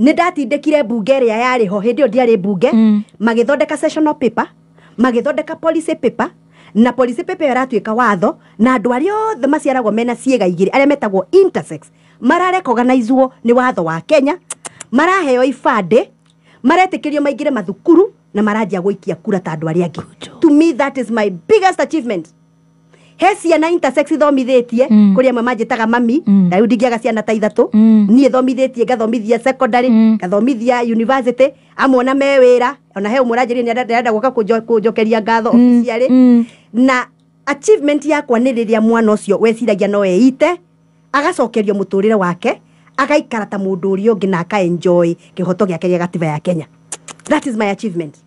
nä ndatindä kire mbunge ä rä a yarä ho hä ndä ä yo ndiarä mbunge magä mm. thondeka paper magä thondeka policy paper na policy paper ĩratuĩka ka watho na andå arĩa othe maciaragwo mena ciĩga igä rä arĩa metagwo mararekaganizwo nä watho wa kenya maraheo ibandĩ maretĩkĩrio maingĩre mathukuru na maranjia gũikia kura ta andũ arĩa angĩ to me that is my biggest achievement he ciana intersex thomithĩtie mm. kũrĩa amwe manjĩtaga mami mm. na rĩu ndingĩaga ciana ta ithatũ mm. niĩ thomithĩtie ngathomithia secondary mm. ngathomithia university amwona me wĩra ona he ũmũranjĩria nĩarenda gũka kũnjokeria ngatho mm. oficiarĩ mm. na achievement yakwa nĩ rĩrĩa mwana ũcio weciragia no eite agacokerio mũtũrĩre wake agaikara ta mundu uri ungi na enjoy kihoto giake gia gativa ya Kenya that is my achievement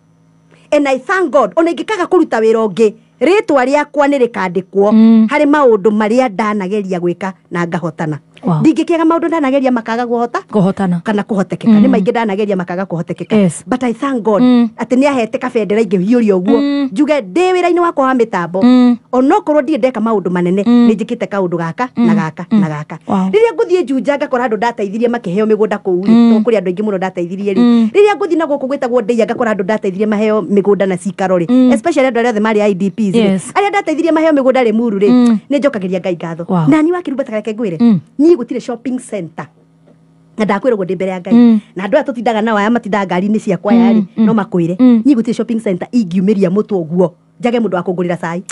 and I thank God ona ingikaga kuruta wira ungi ritwa riakwa nä rä kandä kwo mm. harä maå ndå marä a ndanageria gwä ka na ngahotana ndingä maundu ndanageria makaga kuhota kuhotana kana kuhotekeka mm. nä maingä ndanageria makaga kuhotekeka yes. but i thank god mm. atä nä ahete kabendera ingä hiå guo mm. njuge ndä wä ra-inä wakwa wa mä tambo mm. onokorwo ndirä ndeka maundu manene mm. nä njä kä te kaå ndå gaka mm. na gaka mm. na gaka wow. rä rä a ngå thiä njunja ngakora andå ndateithirie makä heo mä gå nda kå u rä kå rä andå aingä må no ndateithirie rä rä rä a ngå thiä na gå kå gwä tagwo ndäia ngakora andå ndateithirie maheo mä gå nda na cikaro rä especially andå arä othe marä idps arä a ndateithirie maheo mä gå nda rä muru rä nä njokagä ria ngai ngatho nani wakä rumbatakareke ngwä re ni gå tirä shopping center na ndakwä ragwo ndä mbere ya ngai mm. na andå aya tå tindaga nao aya matindaga ngari-inä ciakwa yarä mm, mm. no makwä re mm. niä tirä shopping center ingiumä ria må tw guo njage må ndå wa kå ngå rä ra cai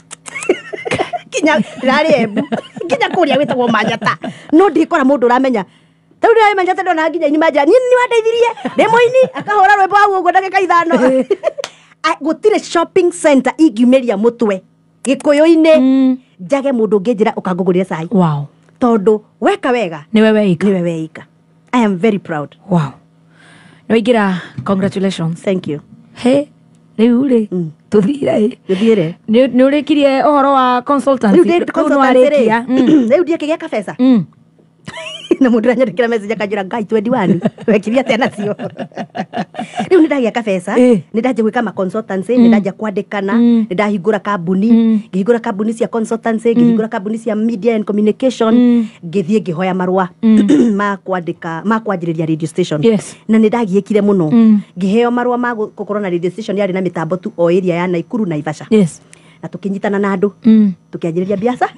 kinya ndärarä embu nginya kå rä a gwä tagwo manyata no ndä kora må ndå å ramenya tau nä ramenya tondå ona nginya ini ni nä wandeithirie ndä må-ini akahå ra rwä mbo waguo guo ndagä ka ithano gå tirä shopping center ingiumä ria må twe gä kå yå-inä mm. njage må ndå ngä njä ra å kangå ngå rä re cai wow tondu weka wega ni wewe ika ni wewe ika i am very proud wow niwaingira congratulations thank you he ni ule ri mm. tuthire tuthire ni ule urikirie uhoro wa consultancy ni ni ule ule riu ndiakigia kabesa na må ndå å rä a nyandä kä ra message akanjå ra ngai twendi wani wekirie atä nacio rä u nä ndagä aka eh. mbeca nä ndanjä gwä ka ma nä mm. ndanjia kwandä kana mm. nä ndahingå ra kambuni mm. ngä hingå ra kambuni cia ngä hingå ra kambuni cia media and communication ngä thiä ngä hoya marua ma kwanjä rä ria radio station na nä ndagiä kire må no ngä heo marua ma gå korwo na radio station yarä na mä tambo tu o ria ya naikuru na ivaca na tå kä nyitana na andå tå kä anjä rä ria biacara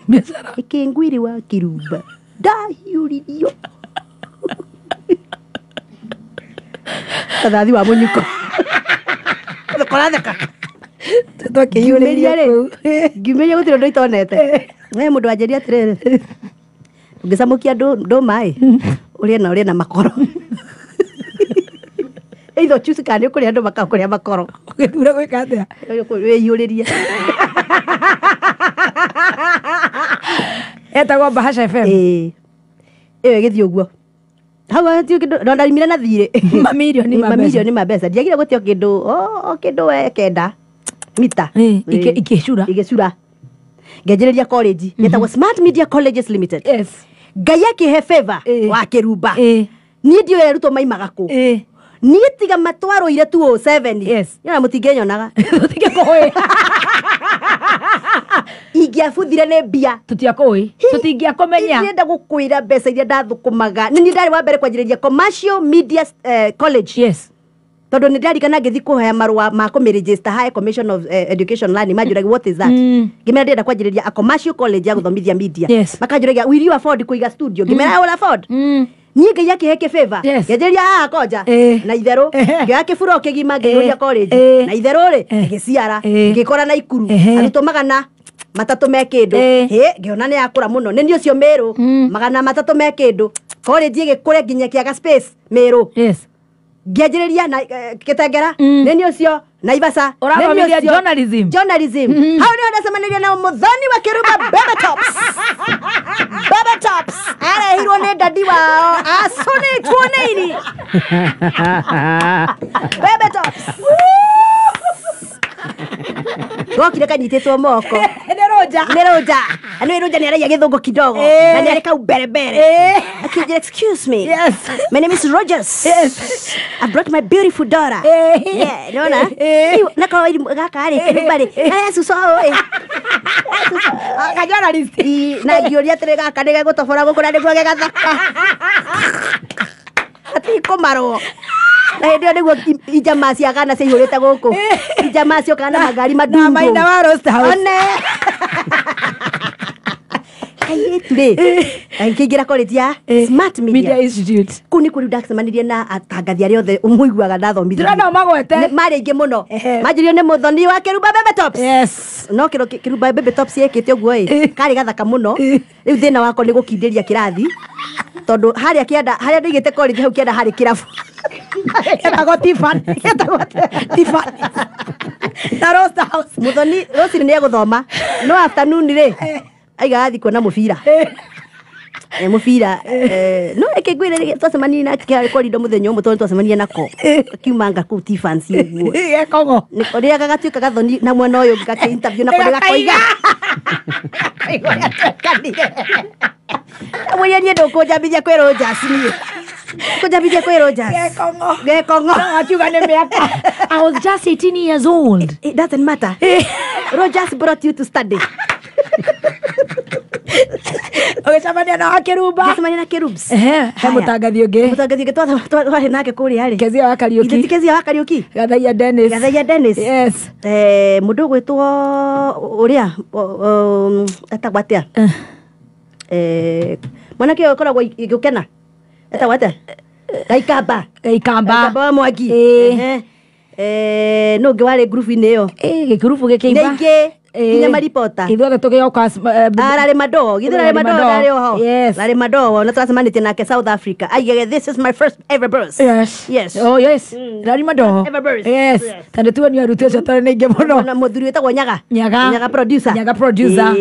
ä kä ngwiri wa kiruba ndahiå ririo tathathi wa må nyuko twakä hiå ria ngiumä ria gå tirä ndå itonete we må ndå anjä ria atä rä ndå ngä camå kia ndå maä å rä na å rä na makoro eitho chuci kana nä å kå rä andå kå rä a makoro å thura gwä ka atä a wä hiå rä ria etagwo Bahasha FM ä ä gä thiä å guo hau no ndarimire na thirä mamirioni ndiagire gå tia kä ndå o kä ndå kenda mita igä cura igä cura ngänjä rä ria college mhm. getagwo smart media colleges limited ngai akä he feva wa kä rumba niä ndiå erutwo maimaga kå niä tiga matwarå ire tu o oh seven ona må tingä nyonaga ingiabuthire nä mbia tutiakåä tutingiakåmenya ndenda gå kwä ra mbeca iria ndathåkåmaga nä niä ndarä wa mbere kwanjä rä ria commercial media eh, college yes tondå nä ndirarikana ngä thiä kå hoya marå ma kå mä high commission of eh, education what is that mm. ngä mera ndä enda kwanjä rä ria a commercial college ya gå thomithia media makanjå ragia will you afford kå iga studio ngä mera mm. afford mm niä ngai akä he kä bäva ngä njä ria haha konja eh. na itherå eh. ngä oya kä å kä gima ngä ria eh. na itherå rä ngä ciara ngä kora na ikuru arutwo magana matatå me kä ndå hä ngä ona nä yakå ra må no nä å cio mä rå hmm. magana matatå me kä ndå korä njiä gä kå re nginya kä aga mä rå ngĩanjĩrĩria na gĩtengera eh, mm. nĩ nĩ ũcio naivasa nĩnĩũcio journalism journalism mm-hmm. hau nä ndacemanirie na mũthoni na må bebe wa kä ruma arehirwo nä ndadi wao acå nĩ iri bebe tops gokire kanyitĩtwo moko roja nä roja nä roja nä aragia gä kidogo eh. na ni arä kau mberembere eh. akinjä excuse me yes. my name is rogers yes. i brought my beautiful daughter eh. Yeah, nona na kawaidi gaka rä kirumba rä ayesuco ä kanyona na ngä å ria atä rä gaka nä gegå tobora gå kå na nä guo gegathaka atikå na hä ndä ä yo nä guo ijama cia kana ciaihå rä te gå kå eh. ijama ciokana na magari kairĩtu rĩ eh. eh, ngĩingĩra college ya eh, smart media institute kuu nĩ kũrĩ ndacemanirie na atangathi arĩa othe mũiguaga ndathomithia no magwete marĩ aingĩ mũno manjirio nĩ mũthoni wa kĩruba bebe tops yes no kĩro kĩruba bebe tops yekĩte ũguo ĩ karĩ gathaka mũno rĩu thĩna wako nĩ gũkindĩria kĩrathi tondũ harĩa kĩanda harĩa ndigĩte college hau kĩanda harĩ kĩrabu etagwo tiban etagwo tiban na rosta house muthoni rosini nĩ egũthoma no afternoon rĩ aigathi kuona må mubira no ikingwire twacemanirie nake korindo muthenya umwe må twacemanirie nako kiumanga kuu tifansi uguo gekogo ria gagatuika gathoni na mwena uyu ngake interview nako rigakoiga kamwirie nie ndũkũnjambithia kwĩ rogers niĩ kũnjambithia kwĩ rogers gekongo gekongo akiuga nĩ mĩaka i was just 18 years old it doesn't matter eh. rogers brought you to study ugicemania na wakirumba gicemania na kirubs he mutangathi ungi mutangathi ungi twarĩ nake kũrĩa rĩ kezia wa kariuki itheti kezia wa kariuki gathaia dennis gathaia dennis yes eh mũndũ ũgwĩtwo ũrĩa etagwo atĩa eh. eh mwanake ũyũ ũkoragwo igĩũkena etagwo atĩa gaikamba gaikamba wa mwangi eh no eh, ngi warĩ ngurubu-inĩ ĩyo eh, gĩkurubu gĩkĩimba nginya eh, maripota ithuothe tugiokararä eh, ah, dogo githä rarä mado ndarä oho rarä madogo na twacemanä nake south africa aigage ah, this is my first ever birth yes yes oh yes mm. rarä madogo yes tandä tuo nä aruti acio twarä nä aingä må no må thuri wä tagwo nyaga nyaga nyaga producer nyaga producer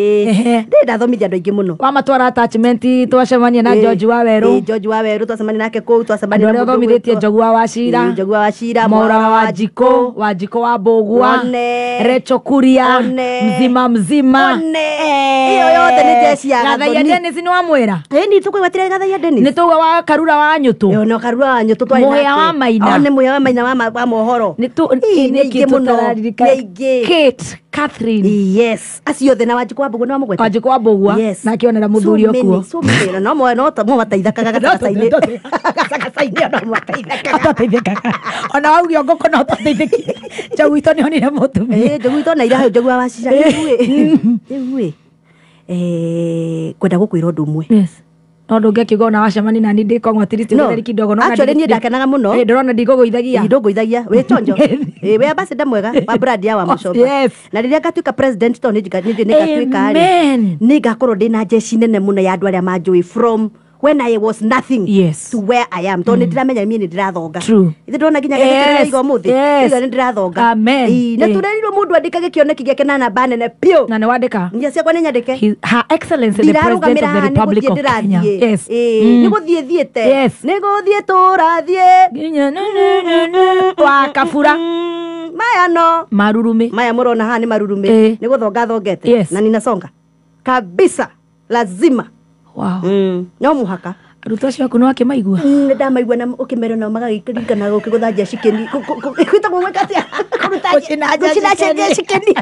ndä ndathomithia andå aingä må no wamatwara attachment twacemania na George wa werå George wa werå twacemania nake kå u twacemania na thomithi tie njogua wa cira njogua wa cira mora wa njikå wa njikå wa mbågua recho kuria mzima mzima eh. iyo yothe ni theci ya gathoni gathai ya denis eh, nä wamwä ra ä ni tå kwä gwatire gathai ya denis ni tå wa karura wa nyutu yo no karura wa nyutu twa må wa maina oh, ni må wa maina wa mohoro nä ingä må no nä ingä Catherine. Yes. Acio the na wajiko wa mbugu ni wa mugweta. Wanjiku wa mbugu. Yes. Na kionera muthuri okuo. So mena no mo no ta mo mateithakaga gatagacaini. Gatagacaini no mo mateithakaga. Atateithekaga. Ona au waurio ngoko no atateitheki. Njagwito ni oni na mutumia. Eh, njagwito na ira hau wa waci aja rĩu eh. ĩ ngwenda eh, gũkwĩra ũndũ ũmwe no ndå ngä akä uga ona wacemani nani ndä kongwo atiriki ndogo noacrä niä ndakenaga må no eh, ndärona ndigågåithagia ndångåithagia wä tonjo wä ambasada mwega wa brandi ya wa måcoba na rä rä a ngatuä president to nä ngatuä ka rä nä ngakorwo ndä na njeci nene må no ya andå arä a manjå from when i was nothing yes. to where i am tondå mm. nä ndä ramenya nä ndä rathonga ithä ndona nginya gä må thä iga nä ndä na tå rerirwo må ndå andä ka gä kä oneki gä ake na namba nene piå na nä wandä ciakwa nä nyandä ke ndirarå gamä ra haha nä gå thiä ndä rathiä nä gå thiä thiä te nä gå thiä tå rathiä wa kabura mm. maya no marurumä maya må rona haha nä marurumä nä gå thonga thongete na nina songa kabisa lazima wao mm. no muhaka arutwo acio aku no maigua mm, nä ndamaigua na å kä mero nao magagäkärikana gå kä gå cikeni gwä cikeni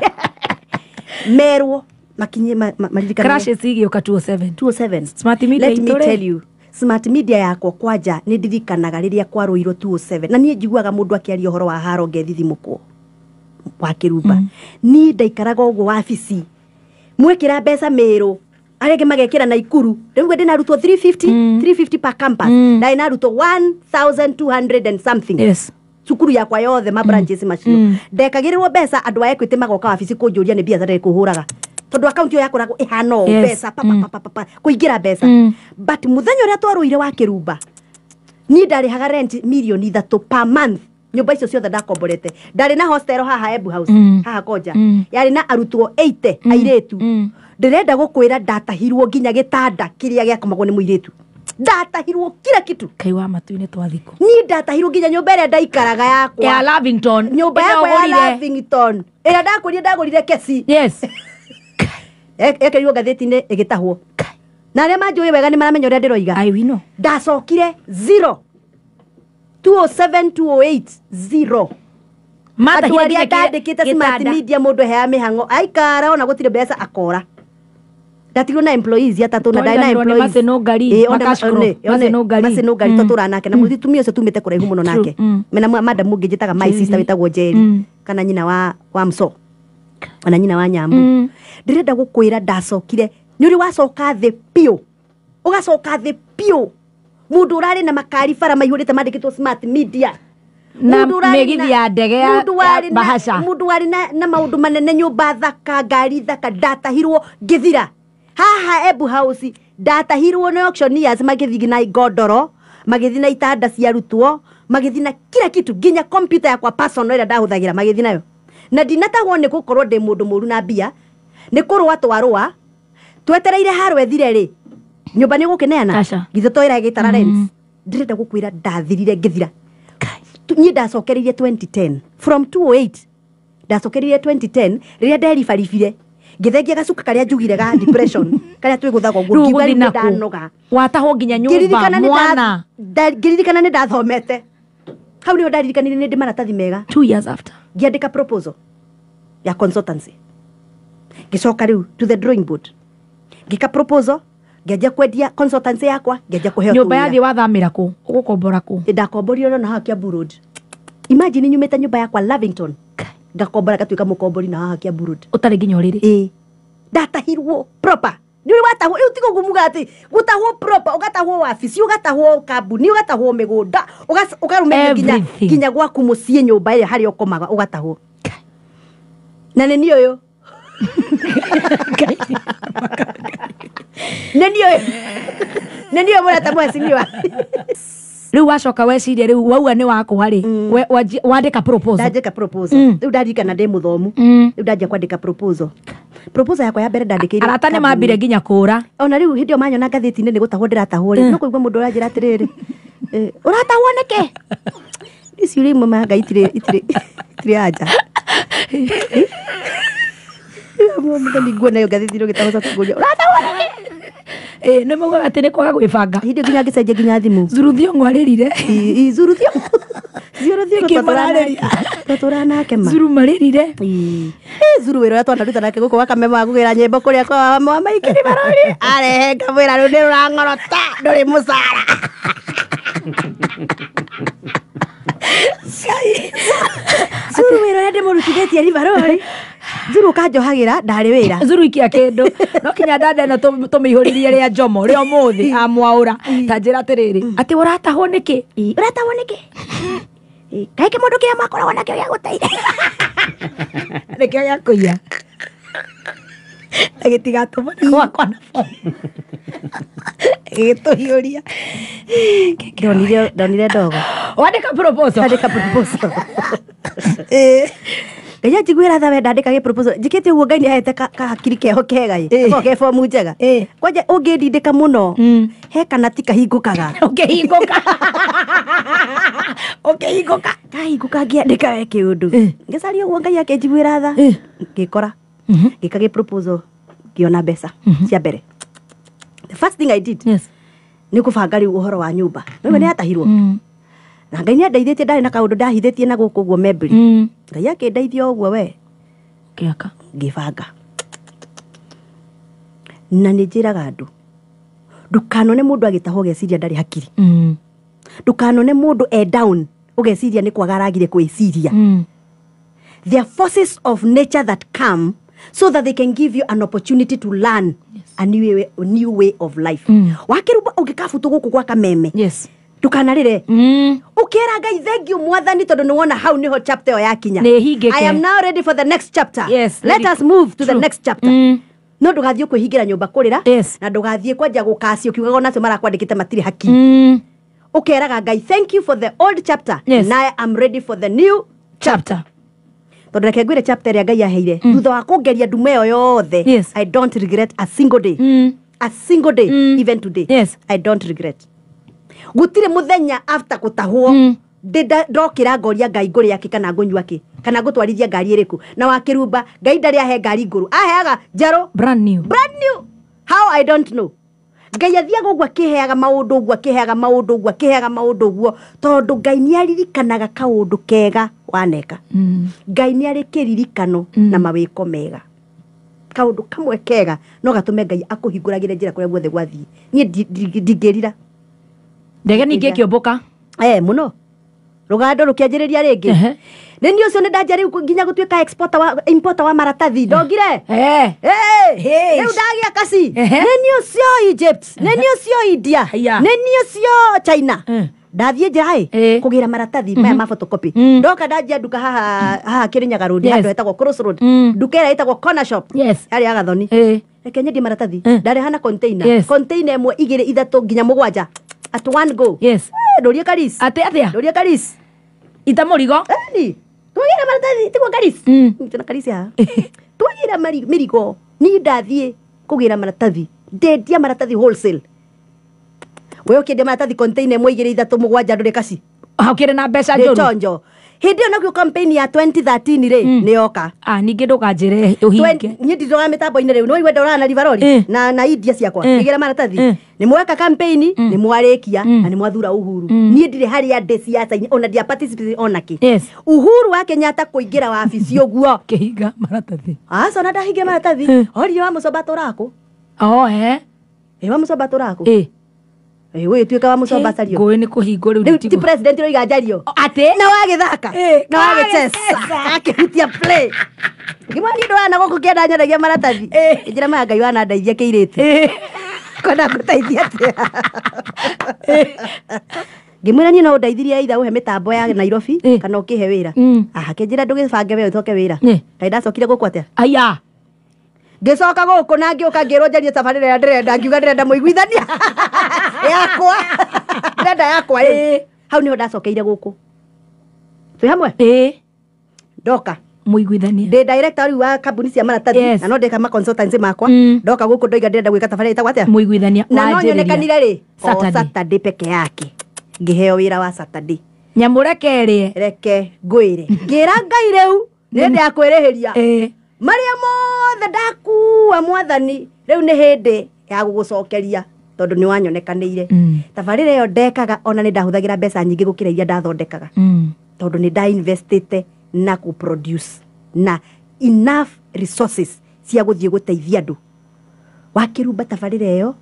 merwo å ka oh oh smart media yakwa kwanja nä ndirikanaga rä rä a kwarå irwo oh na niä njiguaga må ndå aria å horo wa haro ngethithimå wa kä rumba mm. niä ndaikaraga å guo wabici mwä kä ra mbeca mä rå arege ngi magekira na ikuru rimwe ndina rutwo 350 350 mm. per campus mm. na ina rutwo 1200 and something yes cukuru yakwa yothe ma branches mm. macio mm. ndekagirirwo mbeca andu a equity magoka wabici kunjuria ni biacara ikuhuraga tondu account yo akaunti iyo pa pa pa pa papapapapa kuingira besa mm. but muthenyo ria twaruire wa kirumba ni ndarihaga rent milioni ithatu per month nyumba icio ciothe ndakomborete ndarĩ na hostero haha ebu House mm. haha Konja mm. yarĩ na arutwo eite mm. airĩtu ndĩrenda gũkwĩra ndatahirwo nginya gĩtanda kĩrĩa gĩakomagwo nĩ mũirĩtu ndatahirwo kira kitu kaiwa matuinä twa thikå niä ndatahirwo nginya nyå mba ä rä a ndaikaraga yakwa ya Lavington nyå mba yakwa ya Lavington ä rä a ndakå rire ndagå rire kesi yes ekerirwo ngathäti-inä ä gä tahwo na arä a manjå wä wega nä maramenya å rä a ndä roiga ndacokire zero 207 208 0 andå arä a ndandä kä må ndå heaga mä hango aikara ona gå tirä akora ndatirwo na employees yatatå na ndarä na employees macinå ngari eh, eh, totå mm. ra nake na må mm. tumia å cio tumä te kå raihu må no nake mm. mena madamu ngä njä my sister wä tagwo kana nyina wa wa mco ona nyina wa nyambu ndä renda ndacokire nä å rä wacoka thä piå å gacoka thä mundu urari na makari makaribara maihurite mandikitwo smart media na megithi ya ndege ya bahasha mundu wari na, na maundu manene nyumba thaka ngari thaka ndatahirwo ngithira haha ebu house ndatahirwo nä auctioneers magithi na igodoro magithi na itanda ciarutwo magithi na kila kitu nginya kompyuta yakwa personal ä ndahå thagä ra nayo na dinata nä gå ndi mundu muru na bia nä kå rå a twarå a twetereire nyumba nä gå kä neana githä to ä ra gä tara mm. ndä renda gå kwä ra ndathirire ngä thira niä 2010 from 208 ndacokereirie 2010 rä rä a nderibaribire ngithengia gacuka karia njugire ga depression karia twä gå thagwo guo ngiuga nä ndanoga watahwo nginya nyåmba mwana ngäririkana nä ndathomete hau nä ho ni nä ndä maratathi mega ngä andä proposal ya consultancy ngä coka to the drawing board ngä proposal ngenja kwendia consultancy yakwa ngenja kuheo nyumba yathi wathamira ku ugukombora ku ndakomborio no na haha kia burud imagine nyumite nyumba yakwa Lavington ngakombora gatuika mukombori na haki kia burud utari riri eh data hiruo proper niwe watahwo riu tigo gumuga ati ho proper ugata ugata ho office ugatahwo wabici ugatahwo kambuni ugatahwo migunda ginya ginya gwa gwaku mũciĩ nyũmba ĩrĩa harĩa ũkomaga ugatahwo na nĩ niyo yo nenio nenio må rä mweciniwa rä u wacoka weciria rä u wauga nä wakwa mm. rä wandä ka ndandä ka rä mm. u ndaririkana ndä må thomu mm. rä u ndanjia kwandä ka proposal yakwa ya mbere ndandä arata nä mambire nginya kå ra ona rä u hä ndä ä yo manyona ngathäti-inä nä gå tahwo ndä ratahwo rä no kå igua må ndå å ranjä ra atä rä rä å ratahwo nä kä icio rä imwe itirä anja må nayo ngathithirå gä tahoca kå ngå ria å ratahå nä maugaga atä nä kwaga gwä banga hindä nginya ngä cenjia nginya thimå zuruthio ngwarä rire zuruthio rire zuru wä ra å rä a twanaruta nake gå kå gakame magå gä ra nyä mbo kå rä a kwawa maingä marori arehe ngamwä ra rå nä rå rang'orota ndå rä må cara Zuru wä ra rä a ndä må rutithä tie ribarori thuru ka njohagä ra ndarä wä ra thuru ikia kä ndå no kinya ndanda no tå mä ihå rä rie rä a njomo rä a må thä amwaå ra ta njä ra atä rä rä atä å ratahwo nä kä å ratahwo nä kä kä må ndå kä rä a makoragwo nakä o gä a gå teire nä kä o gä a kå ia na tigatå må nä na ĩtå hiå ria ndonire ndogo wandä ka ngai anjiguä ra tha wenda ndä kagä njä kä te å guo ngai nä hahete kahakiri keho kega ä ge bomu njega kwanja å ngä ndindä ka må no hmm. he kana ti kahingå kaga å ngä hingå ka å ngä hingå ka kahingå ka ngä andä ka we kä å ndå ngä caria å guo ngai akä njiguä ra tha ngä kora ngä kagä ngä ona mbeca mhm. cia mbere the first thing i did yes. nä kå uhoro wa u mm. horo wa nyå mm. na ngai nä andeithä tie na kaå ndå ndahithä tie na gå kå guo mebri ngai akä ndeithia we ngä banga na nä njä raga andå ndukanone mundu agitahwo geciria ndari hakiri mm. ndukanone mm. mundu e down ugeciria ni kwaga aragire kwiciria mm. there are forces of nature that come so that they can give you an opportunity to learn yes. a, new way, a new way of life mm. wakiruba ũngĩkabutu gũkũ gwa meme yes ndukanarire mm. ukera ngai thank you mwathani tondu niwona hau niho chapter yo yakinya i am now ready for the next chapter yes, let us move to True. the next chapter mm. no ndugathiĩ kwĩhingĩra nyũmba kũrĩra yes. na ndugathiĩ kwanja gũkacio kiugaga onacio marakwandĩkĩte matiri haki mm. ukeraga ngai thank you for the old chapter yes. and i am ready for the new chapter, chapter tondu reke ngwire chapter ya ngai aheire mm. thutha wa kungeria ngeria nduma yothe i don't regret a single day mm. a single day mm. even today yes. i don't regret må thenya after gå tahwo ndokĩra ngoria ngai ngå rä akä kana ngå nyua kä kana ngå twarithia ngari ä rä kå na wakä rumba ngai ndarä ahe ngari ngå rå aheaga njerå how i don't know ngai athiaga ũguo akĩheaga maũndũ guo akä heaga maå ndå å guo tondå ngai nä aririkanaga ndå kega waneka mm. ngai arä kä ririkano mm. na ko mega ndå kamwe kega no me ngai kå rä a guothe niä ndingä rira ndege kä anjä rä ria rä ngä rä ni å cio nä ndanjä nginya gå tuä ka importer wa maratathi ndongire eh eh ndagä a kaci nä ni å cio egypt nä ni å cio india nä ni å cio china ndathiä eh. eh. njä ä kå gä ra maratathi mm-hmm. maya ma photocopy mm. ndoka ndanjia nduka haha haha kä rä nyaga rå handå hetagwo cross road nduka mm. ä rä hetagwo corner shop yarä ya gathoni reke eh. nyendie maratathi hana container container ĩmwe igä rä ithatå nginya må gwanja at one go ndå rie karis atä atä a ndå rie karis ita må rigo twagä ra tigwo ngaricitana mm. twagä ra mä rigo niä ndathiä kå gä ra maratathi ndendia maratathi we å kä endia maratathi kontaina ä mwe ithatå må gwanja ndå rä kaci kä rä na mbeca njå chonjo hindi ä yo nakuo kampeni ya 2013 rä mm. nä yoka ah, ningä ndå kanjä niä nditoga mä tambo-inä rä u nä waigwenda å na rivarori eh. na, na india ciakwa eh. igä maratathi eh. nä mweka kampeni mm. nä mwarä kia mm. na nä mwathura uhuru mm. niä ndirä harä a ndä ciaca-inä ona ndia ona kä uhuru wa kenyatta kå ingä ra wabici å guo kä hinga maratathi aca ona ndahinge maratathi eh. orio wa må coba tå rakå oe oh, eh. wa må coba tå rakå wä tuä ka wa må comba cario ngå nä kå hingå ti president rä oiga njario na wagä thaka na wagä cesa akä hutia play gimwani ndå wana gå kå kä enda nyaragia maratathi njä ra maya ngai wanandaithia kä irä te kwenda ngå teithia atä ngä mwä ra no å ndeithirie itha å he mä tambo ya nairobi kana å kä he wä ra mm. akä njä ra ndå gä bange we å coke wä ra kaä ndacokire gå kå atä ngicoka guku na ngiuka ngirwo njarie tabarira ya ndirenda ngiuga ndirenda muiguithania yakwa ndirenda yakwa ä hau nä ho ndacokeire gå kå twä hamwe ä ndoka muiguithania ndä director rä wa kambuni cia maratathi yes. na no ndeka ma consultancy makwa mm. ndoka gå kå ndoiga ndä renda gwä ka tabarä itagwo atä muiguithania na no nyonekanire rä saturday peke yake ngä heo wä wa saturday nyamå reke reke ngwä re ngä ra ngai rä u nä ndakwä maria mothe ndakua mwathani riu ni hindi ya gugucokeria tondu ni wanyonekaniire mm. tabarira iyo ndekaga ona ni ndahuthagira mbeca nyingi gukira iria ndathondekaga mm. tondu ni ndainvestite na produce na enough resources cia guthii guteithia andu wakirumba tabarira yo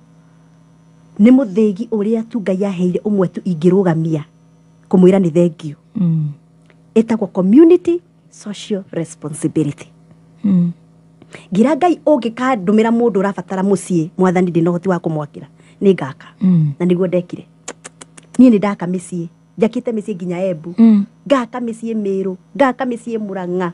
nä må thägi å rä a tu ngai aheire umwe tu ingä rå gamia kå mwä ra nä thengiå ä mm. tagwo ngira mm. ngai å mũndũ ũrabatara mũciĩ mwathani ndĩ na hoti wa kũmwakĩra nĩ ngaka mm. na nĩguo ndekire niĩ nĩ ndaka mĩciĩ mä mĩciĩ nginya embu mm. ngaka mĩciĩ mĩrũ ngaka mĩciĩ mũrang'a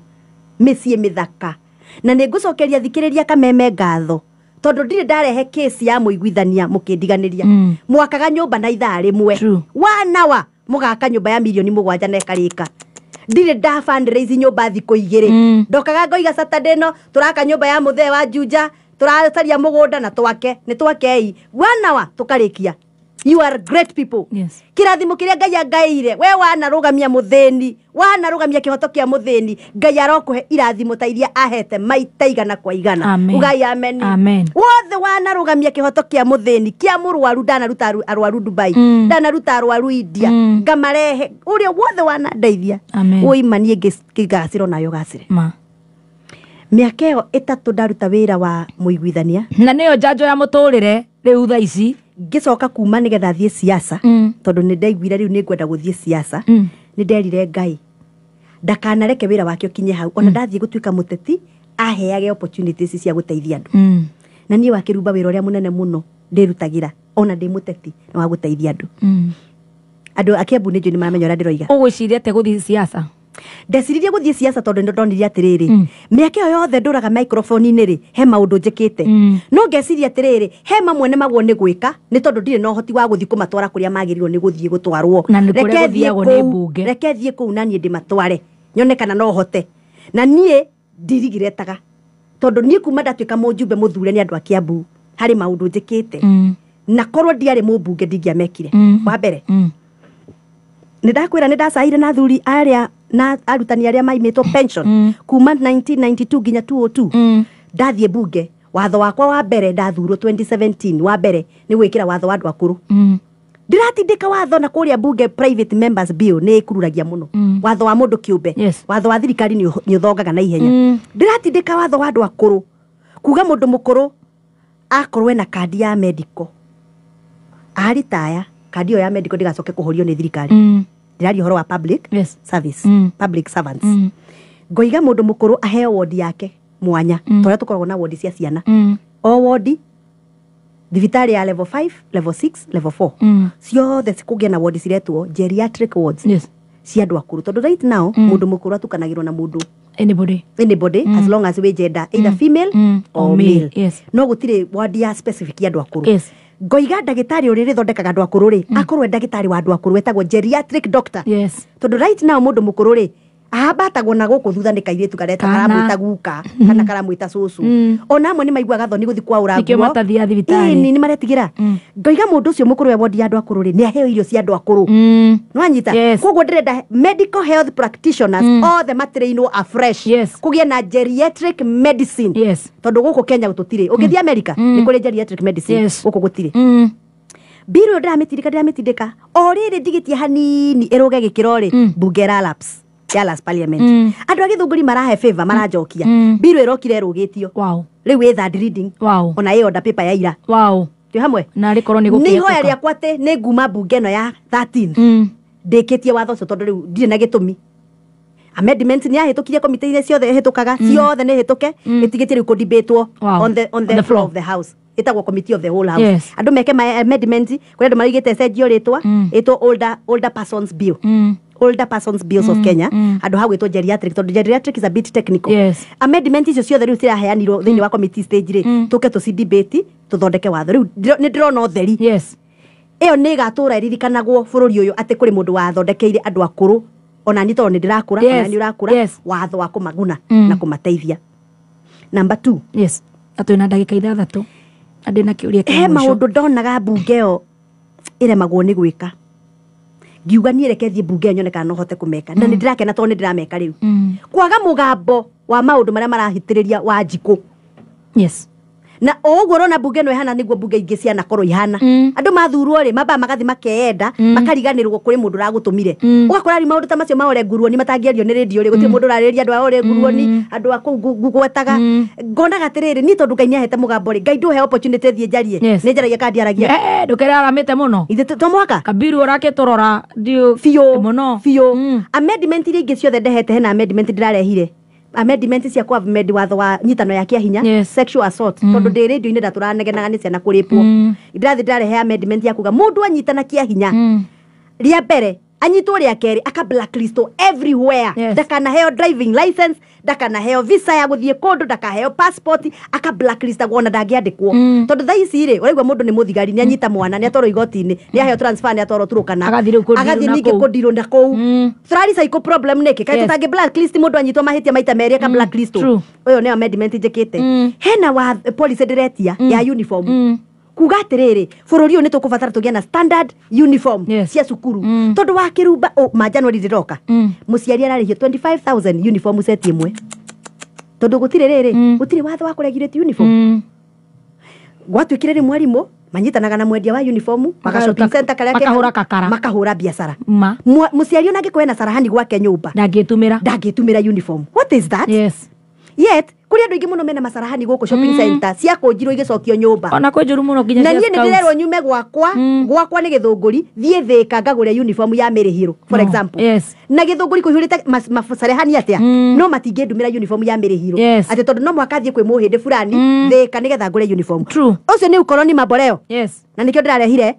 mĩciĩ mĩthaka na nĩ ngũcokeria thikĩrĩria kameme ngatho tondũ ndirĩ ndarehe kĩsi ya mũiguithania mũkĩndiganĩria mwakaga nyũmba na ithaa rĩmwe wanawa nyå mba ya mirioni gwanja na ka ndirä ndabandraici nyå mba thikå igä rä mm. ndokaga ngoiga satade no tå raka nyå mba ya må thee wa njunja tå racaria må gå nda na twake nä twakei wanawa tå karä kia you are great people yes. kirathimo kiria ngai angaire we wanarugamia muthini wanarugamia kihoto kia muthini ngai arokuhe irathimo ta iria ahete maita igana kwa igana ugai amen wothe wanarugamia kihoto kia muthini kia murwaru ndanaruta arwaru dubai mm. ndanaruta mm. arwaru india ngamarehe mm. uria wothe wanandeithia uimanie ngigaciro nayo gacire ma miaka iyo itatu ndaruta wira wa muiguithania na niyo njanjo ya muturire riu thaa ici ngĩcoka kuma nä getha thiä ciaca mm. tondå nä nĩ rä u nä ngwenda thiä ciaca nä mm. nderire ngai ndakanareke ra wake kinye hau ona mm. tuä ka må teti aheage opportunities cia gå teithia andå na må nene må no ndä rutagä ra ona må teti na wa gũteithia andũ mm. andũ akĩambu nĩ njũĩ nĩ maramenya ũrĩa ndĩroiga gå thiä ciaca ndeciririe gå thiä ciaca tondå nä ndonire atä rä rä mä mm. aka ä yo yothe ndå raga microboni-inä rä he maå ndå njä kä te mm. no ngeciria atä rä rä he mamwe nä magwo nä gwä ka nä tondå ndirä na å hoti wa gå thiä kå matwara kå rä a magä rä irwo nä gå thiä gå twarwo reke thiä kå u naniä ndä matware nyone kana no hote na niä ndirigiretaga tondå niä kuma ndatuä ka må njumbe må thure nä andå a kiambu harä maå ndå njä kä te mm. na korwo ndiarä må mbunge ndingä amekire wa mbere nä ndakwä ra nä ndacahire na thuri arä a na arutani arĩa maimĩtwo mm. pension mm. kuma 1992 nginya 2002 mm. ndathiĩ bunge watho wakwa wa mbere ndathurwo 2017 wa mbere nĩ gwĩkĩra watho wa andũ akũrũ mm ndiratindĩka watho na kũrĩa bunge private members bill nĩ ĩkururagia mũno mm. watho wa mũndũ kĩũmbe yes. watho wa thirikari nĩ ũthongaga na ihenya ndiratindĩka mm. watho wa andũ akũrũ kuga mũndũ mũkũrũ akorwo na kandi ya mediko aritaya kandi ĩyo ya mediko ndĩgacoke kũhorio nĩ thirikari mm ndĩraria ũhoro wa public yes. service mm. public servants mm. ngoiga mũndũ mũkũrũ aheo wondi yake mwanya mm. torĩa tũkoragwo na wondi cia ciana mm. o wondi thibitarĩ ya level 5 level 6 level 4 mm. ciothe cikũgĩa na wondi ciretwo geriatric wards yes. cia andũ akũrũ tondũ right now mm. mũndũ mũkũrũ atukanagĩrwo na mũndũ anybody anybody mm. as long as we gender either mm. female mm. or, or male, Yes. no gũtirĩ ward ya specific ya andũ akũrũ yes ngoiga ndagĩtarĩ ũrĩa rĩthondekaga andũ akũrũ rĩ mm. akorwo e ndagĩtarĩ wa andũ akũrũ etagwo geriatric doctor yes tondũ right now mũndũ mũkũrũ rĩ ahambatagwo na gå kå thutha nä kairä tu kareta karamwä ta guka kana karamwä ta cåcå ona amwe nä maiguaga thoni gå thiä kwaå ranguonä maretigä ra mm. ngaiga må ndå å cio må kå rå we wondi ya andå akå rå rä nä aheo irio cia andå akå rå mm. no anyita koguo ndä renda medical health practitioners mm. othe matäreinwo afresh kå gä e na geriatric medicine tondå gå kå kenya gå tå tirä å ngä thiä america nä kå rä geriatric medicine gå kå gå tirä mbirå ndä ramä tindä ka ndä ramä tindä ka o rä rä ndigä tie hanini ä rå ge gä kä ro rä mbunge Dallas Last Parliament mm. andå agä thå ngå ri marahe favor mm. maranjokia mbirå mm. ä rokire rå gä tio rä u ä reading ona ä onda paper ya ira tå hamwe Na narä korwo nä ihoya rä akwa atä nä nguma mbunge ä no ya 13 ndä kä tie watho å cio tondå rä u ndirä na gä tå mi amendment nä yahä tå kire komitä irä ciothe hä tå kaga ciothe nä hä the ke ä the floor of the house. ndimbätwo itagwo committee of the whole house yes. andå meke ma amendment kwa rä andå maraigä te cenjio rä twa ä two older persons bill mm older persons bills mm, of kenya mm. andå hagwätwo geriatric tondå geriatric is a bit technical yes. amendment icio ciothe rä u ciraheanirwo thä inä mm. wa committee stage rä mm. tå ke tå cidibati tå thondeke watho rä u nä ndä rona ũtheri yes ä yo nä gatå ra ririkanagwo bå rå ri å yå atä kå rä må ndå wathondekeire andå akå ona ni tondå nä ndä rakå ra yes. ona nä å rakå ra yes. watho wa kå maguna mm. na kå mateithia namba yes. atå na ndagä ka ithathatå na na kä å ria he maå ndå ndonaga mbunge ä yo ä remagwo nä gwä ka ngiuga niä reke thiä mbunge nyone kana no hote kå meka na nä mm. ndä rakena tondå nä ndä rameka rä u mm. kwaga må gambo wa maå ndå marä a marahitä rä ria wa njikå yes na oguo rona mbunge no ihana niguo mbunge ingi ciana korwo ihana mm. andu mathurwo ri mamba magathi makeenda mm. makariganirwo kuri mundu ragutumire mm. ugakora ri maundu ta macio maore ngurwo ni matangierio ni redio ri guti mundu mm. rarĩria andu aore ngurwo ni mm. andu akuu gwetaga mm. ngonaga atiriri ni tondu ngai ni ahete mugambo ri ngai he opportunity thiĩ njarie nĩ njaragia kandi aragia ndũkĩrĩ aramĩte mũno ithe mwaka kabiru ũrakĩtũrora biũ biũ amendment iria ingĩ ciothe ndehete hena amendment ndĩrarehire amendments cia kwa medi watho wa nyitano ya kia hinya yes. sexual assault mm. tondu ndi radio ini ndaturaneganaga ni ciana kuripo mm. ndirathi he amendment ya kuga mundu anyitana kia hinya mm. ria mbere anyitwo rä akerä aka blacklistwo everywhere yes. ndakanaheo driving license ndakanaheo visa ya guthie thiä kå ndå ndakaheo passport aka blacklistagwo na ndangä andä kwo mm. tondå thaa ici rä å mundu ni muthigari ni anyita mwana ni atoro igotini ni aheo transfer ni atoro turukana agathi kana agathiä ningä kå ndirå na kå u tå problem nä kä kaä tå tangä må ndå anyitwo mahä tia maita merä aka å yå nä yo njä kä te hena wa policy ndä retia mm. ya uniform mm kuga atiriri bururi uyu nitukubatara tugie na standard uniform yes. cia cukuru mm. tondu wa kirumba oh, ma January ndiroka mm. muciari ararihio 25000 uniform set imwe tondu gutire riri mm. gutire watho wa kuregirate uniform mm. gwatuikire ri mwarimå manyitanaga na mwendia wa uniform makahura kakara makahura biacara ma. muciari ona ngikwena sarahani gwake nyumba ndangitumira ndangitumira uniform what is that yes yet kuri andu aingi muno mena masarahani guku shopping mm. center cia kunjirwo igicokio nyumba ona kwi njuru muno nginya na niĩ nĩndĩrerwo nyume gwakwa mm. gwakwa ni githunguri thie thika ngagure uniform ya mĩrĩhiro for example yes na githunguri kũihũrĩte masarahani atia mm. no ndumira uniform ya mĩrĩhiro ati tondu no mwaka thiĩ kwĩ mũhĩndĩ fulani ni getha ngure uniform ũcio ni ukoroni yes na nĩkĩo ndĩrarehire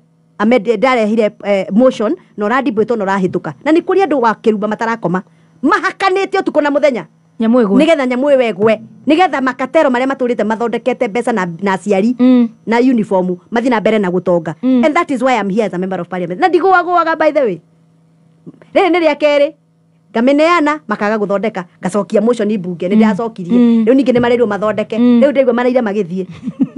ndarehire eh, motion na ũrandibwĩtwo na ũrahĩtũka na ni kuri andu wa kĩruba matarakoma mahakanĩte ũtukũ na mũthenya nyamu igwe nigetha nyamu iwegwe nigetha makatero maria maturite mathondekete mbeca na na ciari mm. na uniform mathi na mbere na gutonga mm. and that is why i'm here as a member of parliament na ndigũagũaga by the way rĩrĩ nĩ rĩa kerĩ ngameneana makaga guthondeka ngacokia motion bunge nä mm. ndä racokirie rä u ningä nä marerwo mathondeke rä u ndaigua maraire magä thiä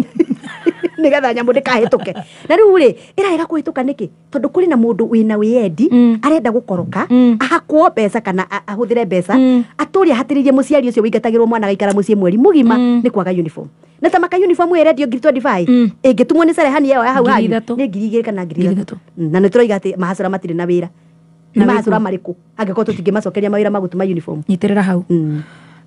nigetha nyamu ndikahituke na riu ri iraira kuhituka niki tondu kuri na mundu wina wiendi mm. arenda gukoroka mm. ahakwo besa kana ahuthire besa mm. aturia hatiririe muciari ucio wingatagirwo mwana gaikara mucii mweri mugima ni kwaga uniform na tamaka uniform irendio ngiri twendi divai ingitumwo ni cerehani yao ya hau ni ngiri igiri kana ngiri ithatå na nä tå ati atä mahacå ra matirä na wä ra nä mahacå ra marä kå angä korwo tå hau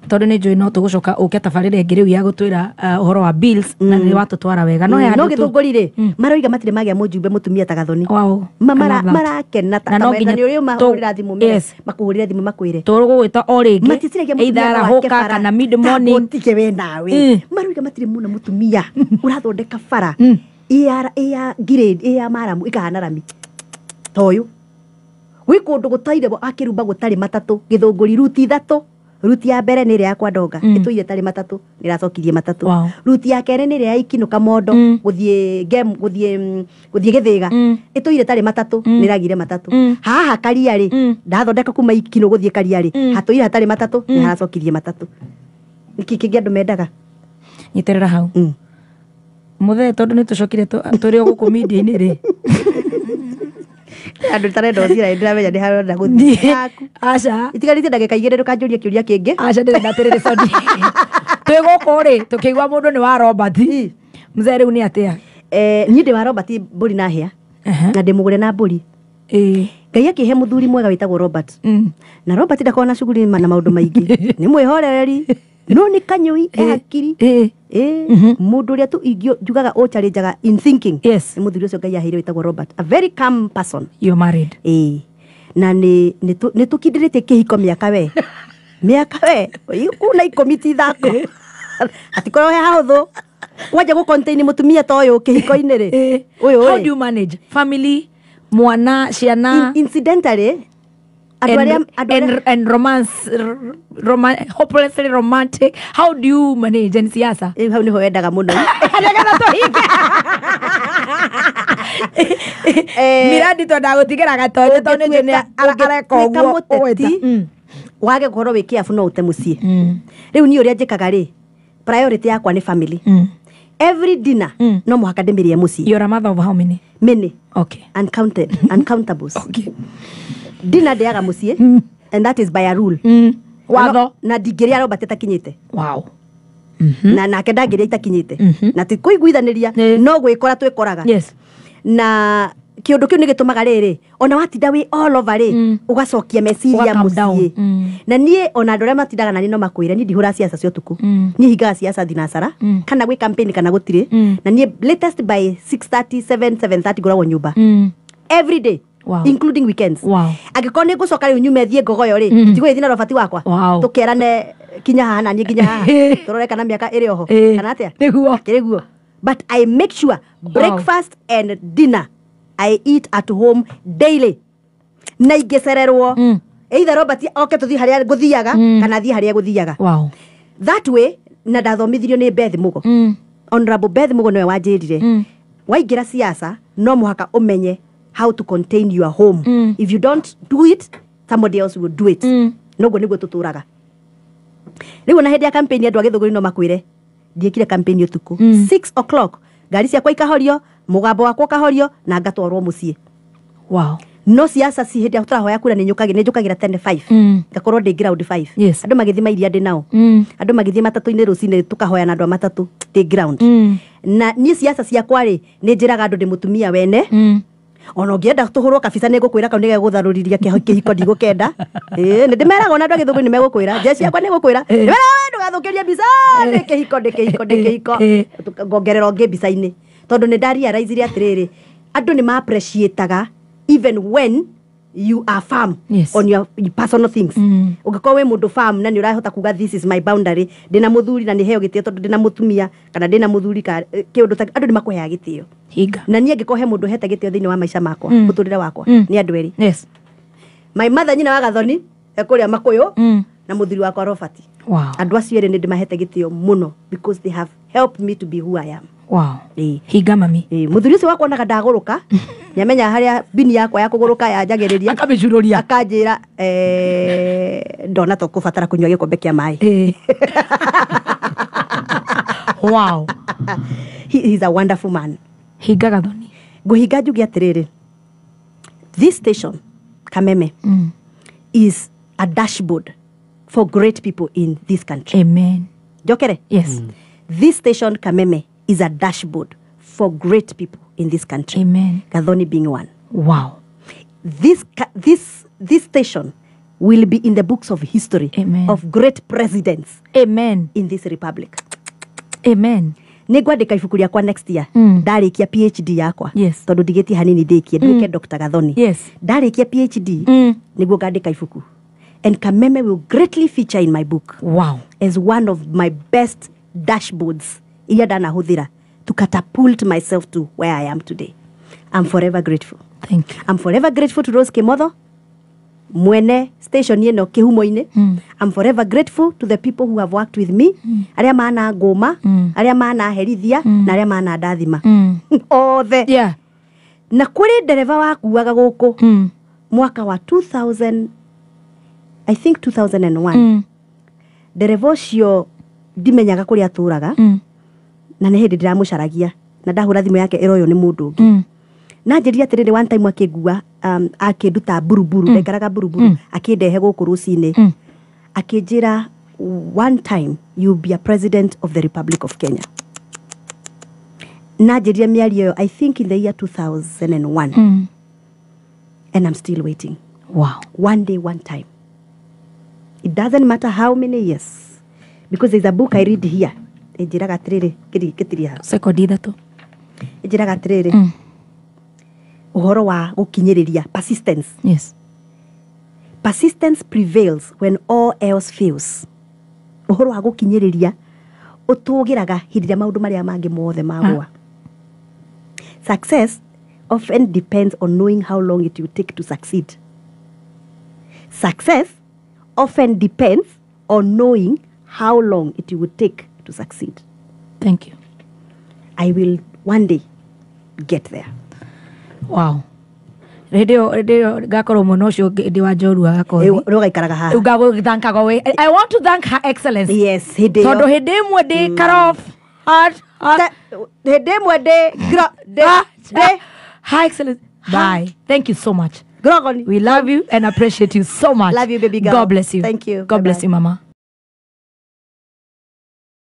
tondå nä njå ä no tå gå coka å ke tabarä ngä rä u ya gå twä ra å uh, horo wa na mm. nä watå twara wega no gä thå ngå ri rä maroiga matirä magä a må njumbe må tumia tagathoni marakena nä å rä mahå rä ra thimå makå hå rä ra thimå makwä re tå gå gwä ta o rä ngä itharaho ka kana tige we nawe mm. maroiga matirä må na må tumia å mm. rathondeka bara ya ya maramu ä kahana rami ta å yå gwä kå ndå gå taire akä rumba gå tarä matatå gä thå ngå ri ruti ithatå ruti ya mbere nä rä yakwa ndonga ä mm. tå ire tarä matatå nä racokirie matatå ruti ya kerä nä rä ya ikinå mondo mm. gå thiä gä thä mm, ga ä tå ire tarä matatå nä ragire matatå haha karia rä ndathondeka kuma ikinå gå thiä karia rä hatå ire hatarä matatå nä haracokirie matatå nä kä kä ngä andå mendaga nyitä rä hau må thee tondå nä tå cokire tå rä o gå kå mindia rä andå tare ndocira ndä ramenya nä harona gå thiaku aca itiganä ndagä kaigä igä rä rå kanjå kä uria kä ngä ndä renda tå rä rä twä gå kå rä tå kä igua må ndå nä wa eh, robert mzee mm. rä u nä atä a niä ndä wa robert mbå ri na hä na ndä må gå re na mbå ri ngai akä he må thuri mwega wä tagwo robert na robert ndakona cuguri na maå ndå maingä nä mwä horereri no nä kanyå i eh, hakiri må ndå å rä a tå njugaga å njarenjaga nä må thuri å cio ngai aheire wä robert a very calm person You're eh, na nä tå kindä rä tie kä hiko mä aka we mä aka we kuna ikå ti ithako eh. atikorwo he hahå thå wanja gå contain må tumia ta å yå kä hiko-inä rä å yå mwana ciana Atu and, and, and romance, romance, hopelessly romantic how do you manage and siasa eh, hau niho wendaga muno nĩgetha tũhinge mirandi twendaga gũtigĩraga tonye tonye nĩ areka ũguo ũgwĩta wage korwo wä kä abu no å te må ciä mm. rä u niä å rä a njä kaga rä priority yakwa nä family mm. every dinner mm. no må haka ndä mä rä e må ciä yora mä nä ndina ndeaga må ciä mm. and that is by a rule mm. watho na ndingä rä a robert ĩtakinyä te wow. mm na nake ndangä rä a itakinyä te mm -hmm. na ti iguithanä ria no gwä kora twä koraga yes. na kä å ndå kä u nä gä tå maga rä rä ona watinda wä olovarä mm. å gacokia meciria må ciä na niä ona andå arä a matindaga nani no makwä re niä ndihå ra ciaca cia å tukå mm. niä hingaga ciaca thinacara kana gwä kampeni kana gå tirä na niä latest by 630 7 730 ngoragwo nyå mba mm. every day wow. including weekends wow. angikorwo nä ngå coka rä u nyume thiä yo rä mm. Mm-hmm. ndigå thiä na robati wakwa wow. tå kä kinya haha naniä nginya haha tå rore kana mä aka ä rä oho kana atä a kä rä guo but i make sure breakfast wow. and dinner i eat at home daily na ingä cererwo mm. either robert oke tå thiä harä a gå thiaga mm. kana thiä harä a gå thiaga wow. that way na ndathomithirio nä beth mugo mm. honorable beth mugo go nä we wanjä rire mm. waingä ra ciaca no må haka å menye how to contain your home mm. if you don't do it somebody else will do it mm. noguo niguo tuturaga riu ona campaign ya kampeni andu a githuguri no makwire ndiekire campaign utuku mm. 6 o'clock gari ngari ciakwa ikahorio mugambo wakwa ukahorio na ngatwarwo mucii wow no ciaca ci hä ndä ä tårahoya kura nä njå kagira tene mm. ngakorwo ndä ngä raund andå magä thiä mairia ndä nao mm. andå magä thiä matatå-inä rå cinä tå kahoya na andå a matatå ndä ground mm. na ni ciaca si akwari njä raga andå ndä må tumia wene mm ona ũngĩenda tũhũrwo kabica ni ngũkwĩra kau nĩ gegũtharũriria kĩhiko ndigũkenda ĩ nĩ ndĩmeraga ona andũ a gĩthũngũ nĩ megũkwĩra njeci yakwa nĩ gũkwĩra ndũgathũkĩrie mbica ni kĩhiko nĩ kĩhiko nĩ kĩhiko ngongerera ũngĩ mbica-inĩ tondũ nĩ ndaria andu ni ma appreciate mapreciataga even when you are firm yes. on your personal things mm. ungikorwo wi mundu firm na ni urahota kuga this is my boundary ndina muthuri na ni heo gitio tondu ndina mutumia kana ndina muthuri ka eh, kiundu ta andu nimakuheaga gitio hinga na nie ngĩkorwo he mũndũ hete gĩtĩo thĩinĩ wa maisha makwa mm. mũtũrĩre wakwa mm. ni andu eri yes. my mother nyina wa gathoni ekũrĩa makũyũ mm. na muthuri wakwa robert wow. andå acio erä nä ndä mahete gä tä o må no because they have helped me to be who I am wow. Eh. må eh, thuri å cio wakuonaga ndagå rå ka amenya harä a bini yakwa ya kå gå rå ka yanjagä rä ria akanjä ra eh, to kå batara kå nyua gä kombe kä a maä eh. wow. He, a wonderful man ngå hinga njugä atä rä rä this station kameme mm. is a dashboard for great people in this country. Amen. Jokere? Yes. Mm. This station, Kameme, is a dashboard for great people in this country. Amen. Kadhoni being one. Wow. This, this, this station will be in the books of history Amen. of great presidents. Amen. In this republic. Amen nä ngwandä ka ibuku rĩakwa next year mm. ndarä kia phd yakwa yes. tondå ndigä hanini ndä kie nduä ke mm. dr gathoni yes. ndarä kia phd mm. nä guo ngandä ibuku and Kameme will greatly feature in my book. Wow. As one of my best dashboards. Iyada nahudhira to catapult myself to where I am today. I'm forever grateful. Thank you. I'm forever grateful to Rose Kemotho, mwene station ino kihumo-ini mm. I'm forever grateful to the people who have worked with me mm. aria mana nguma mm. aria mana herithia mm. na aria mana ndathima mm. othe yeah. na kuri ndereva wakuaga guku mm. mwaka wa 2000 i think 2001 ndereba ũcio ndimenyaga kũrĩa atũraga mm. na ni hindi ndiramucaragia na ndahura thimũ yake iroyo ĩroywo nĩ mũndũ ũngĩ mm. nanjĩrire atĩrĩrĩ one time akigua um, akĩnduta buruburu mm. ndekaraga buruburu mm. akĩndehe gũkũ rũcinĩ mm. akĩnjĩra one time you be a president of the republic of kenya nanjĩrire miari ĩyo i think in the year 2001 mm. and i'm still waiting wow. one day one time it doesn't matter how many years because there's a book i read here kiri atĩrĩrĩ gĩtirĩ second ithatũ ĩnjĩraga atĩrĩrĩ mm. uhoro wa gũkinyĩrĩria persistence yes. persistence prevails when all else fails uhoro wa gũkinyĩrĩria ũtũgĩraga hĩndĩ ĩrĩa maũndũ marĩa mangĩ mothe magũa ah. success often depends on knowing how long it will take to succeed success often depends on knowing how long it would take to succeed. Thank you. I will one day get there. Wow. I want to thank Her Excellency. Yes, he did. do hindi imwe ndi cut off hard. Hindi imwe ndi Her Excellency. Bye. Thank you so much. Grogoli. We love you and appreciate you so much. Love you, baby girl. God bless you. Thank you. God Bye-bye. bless you, Mama.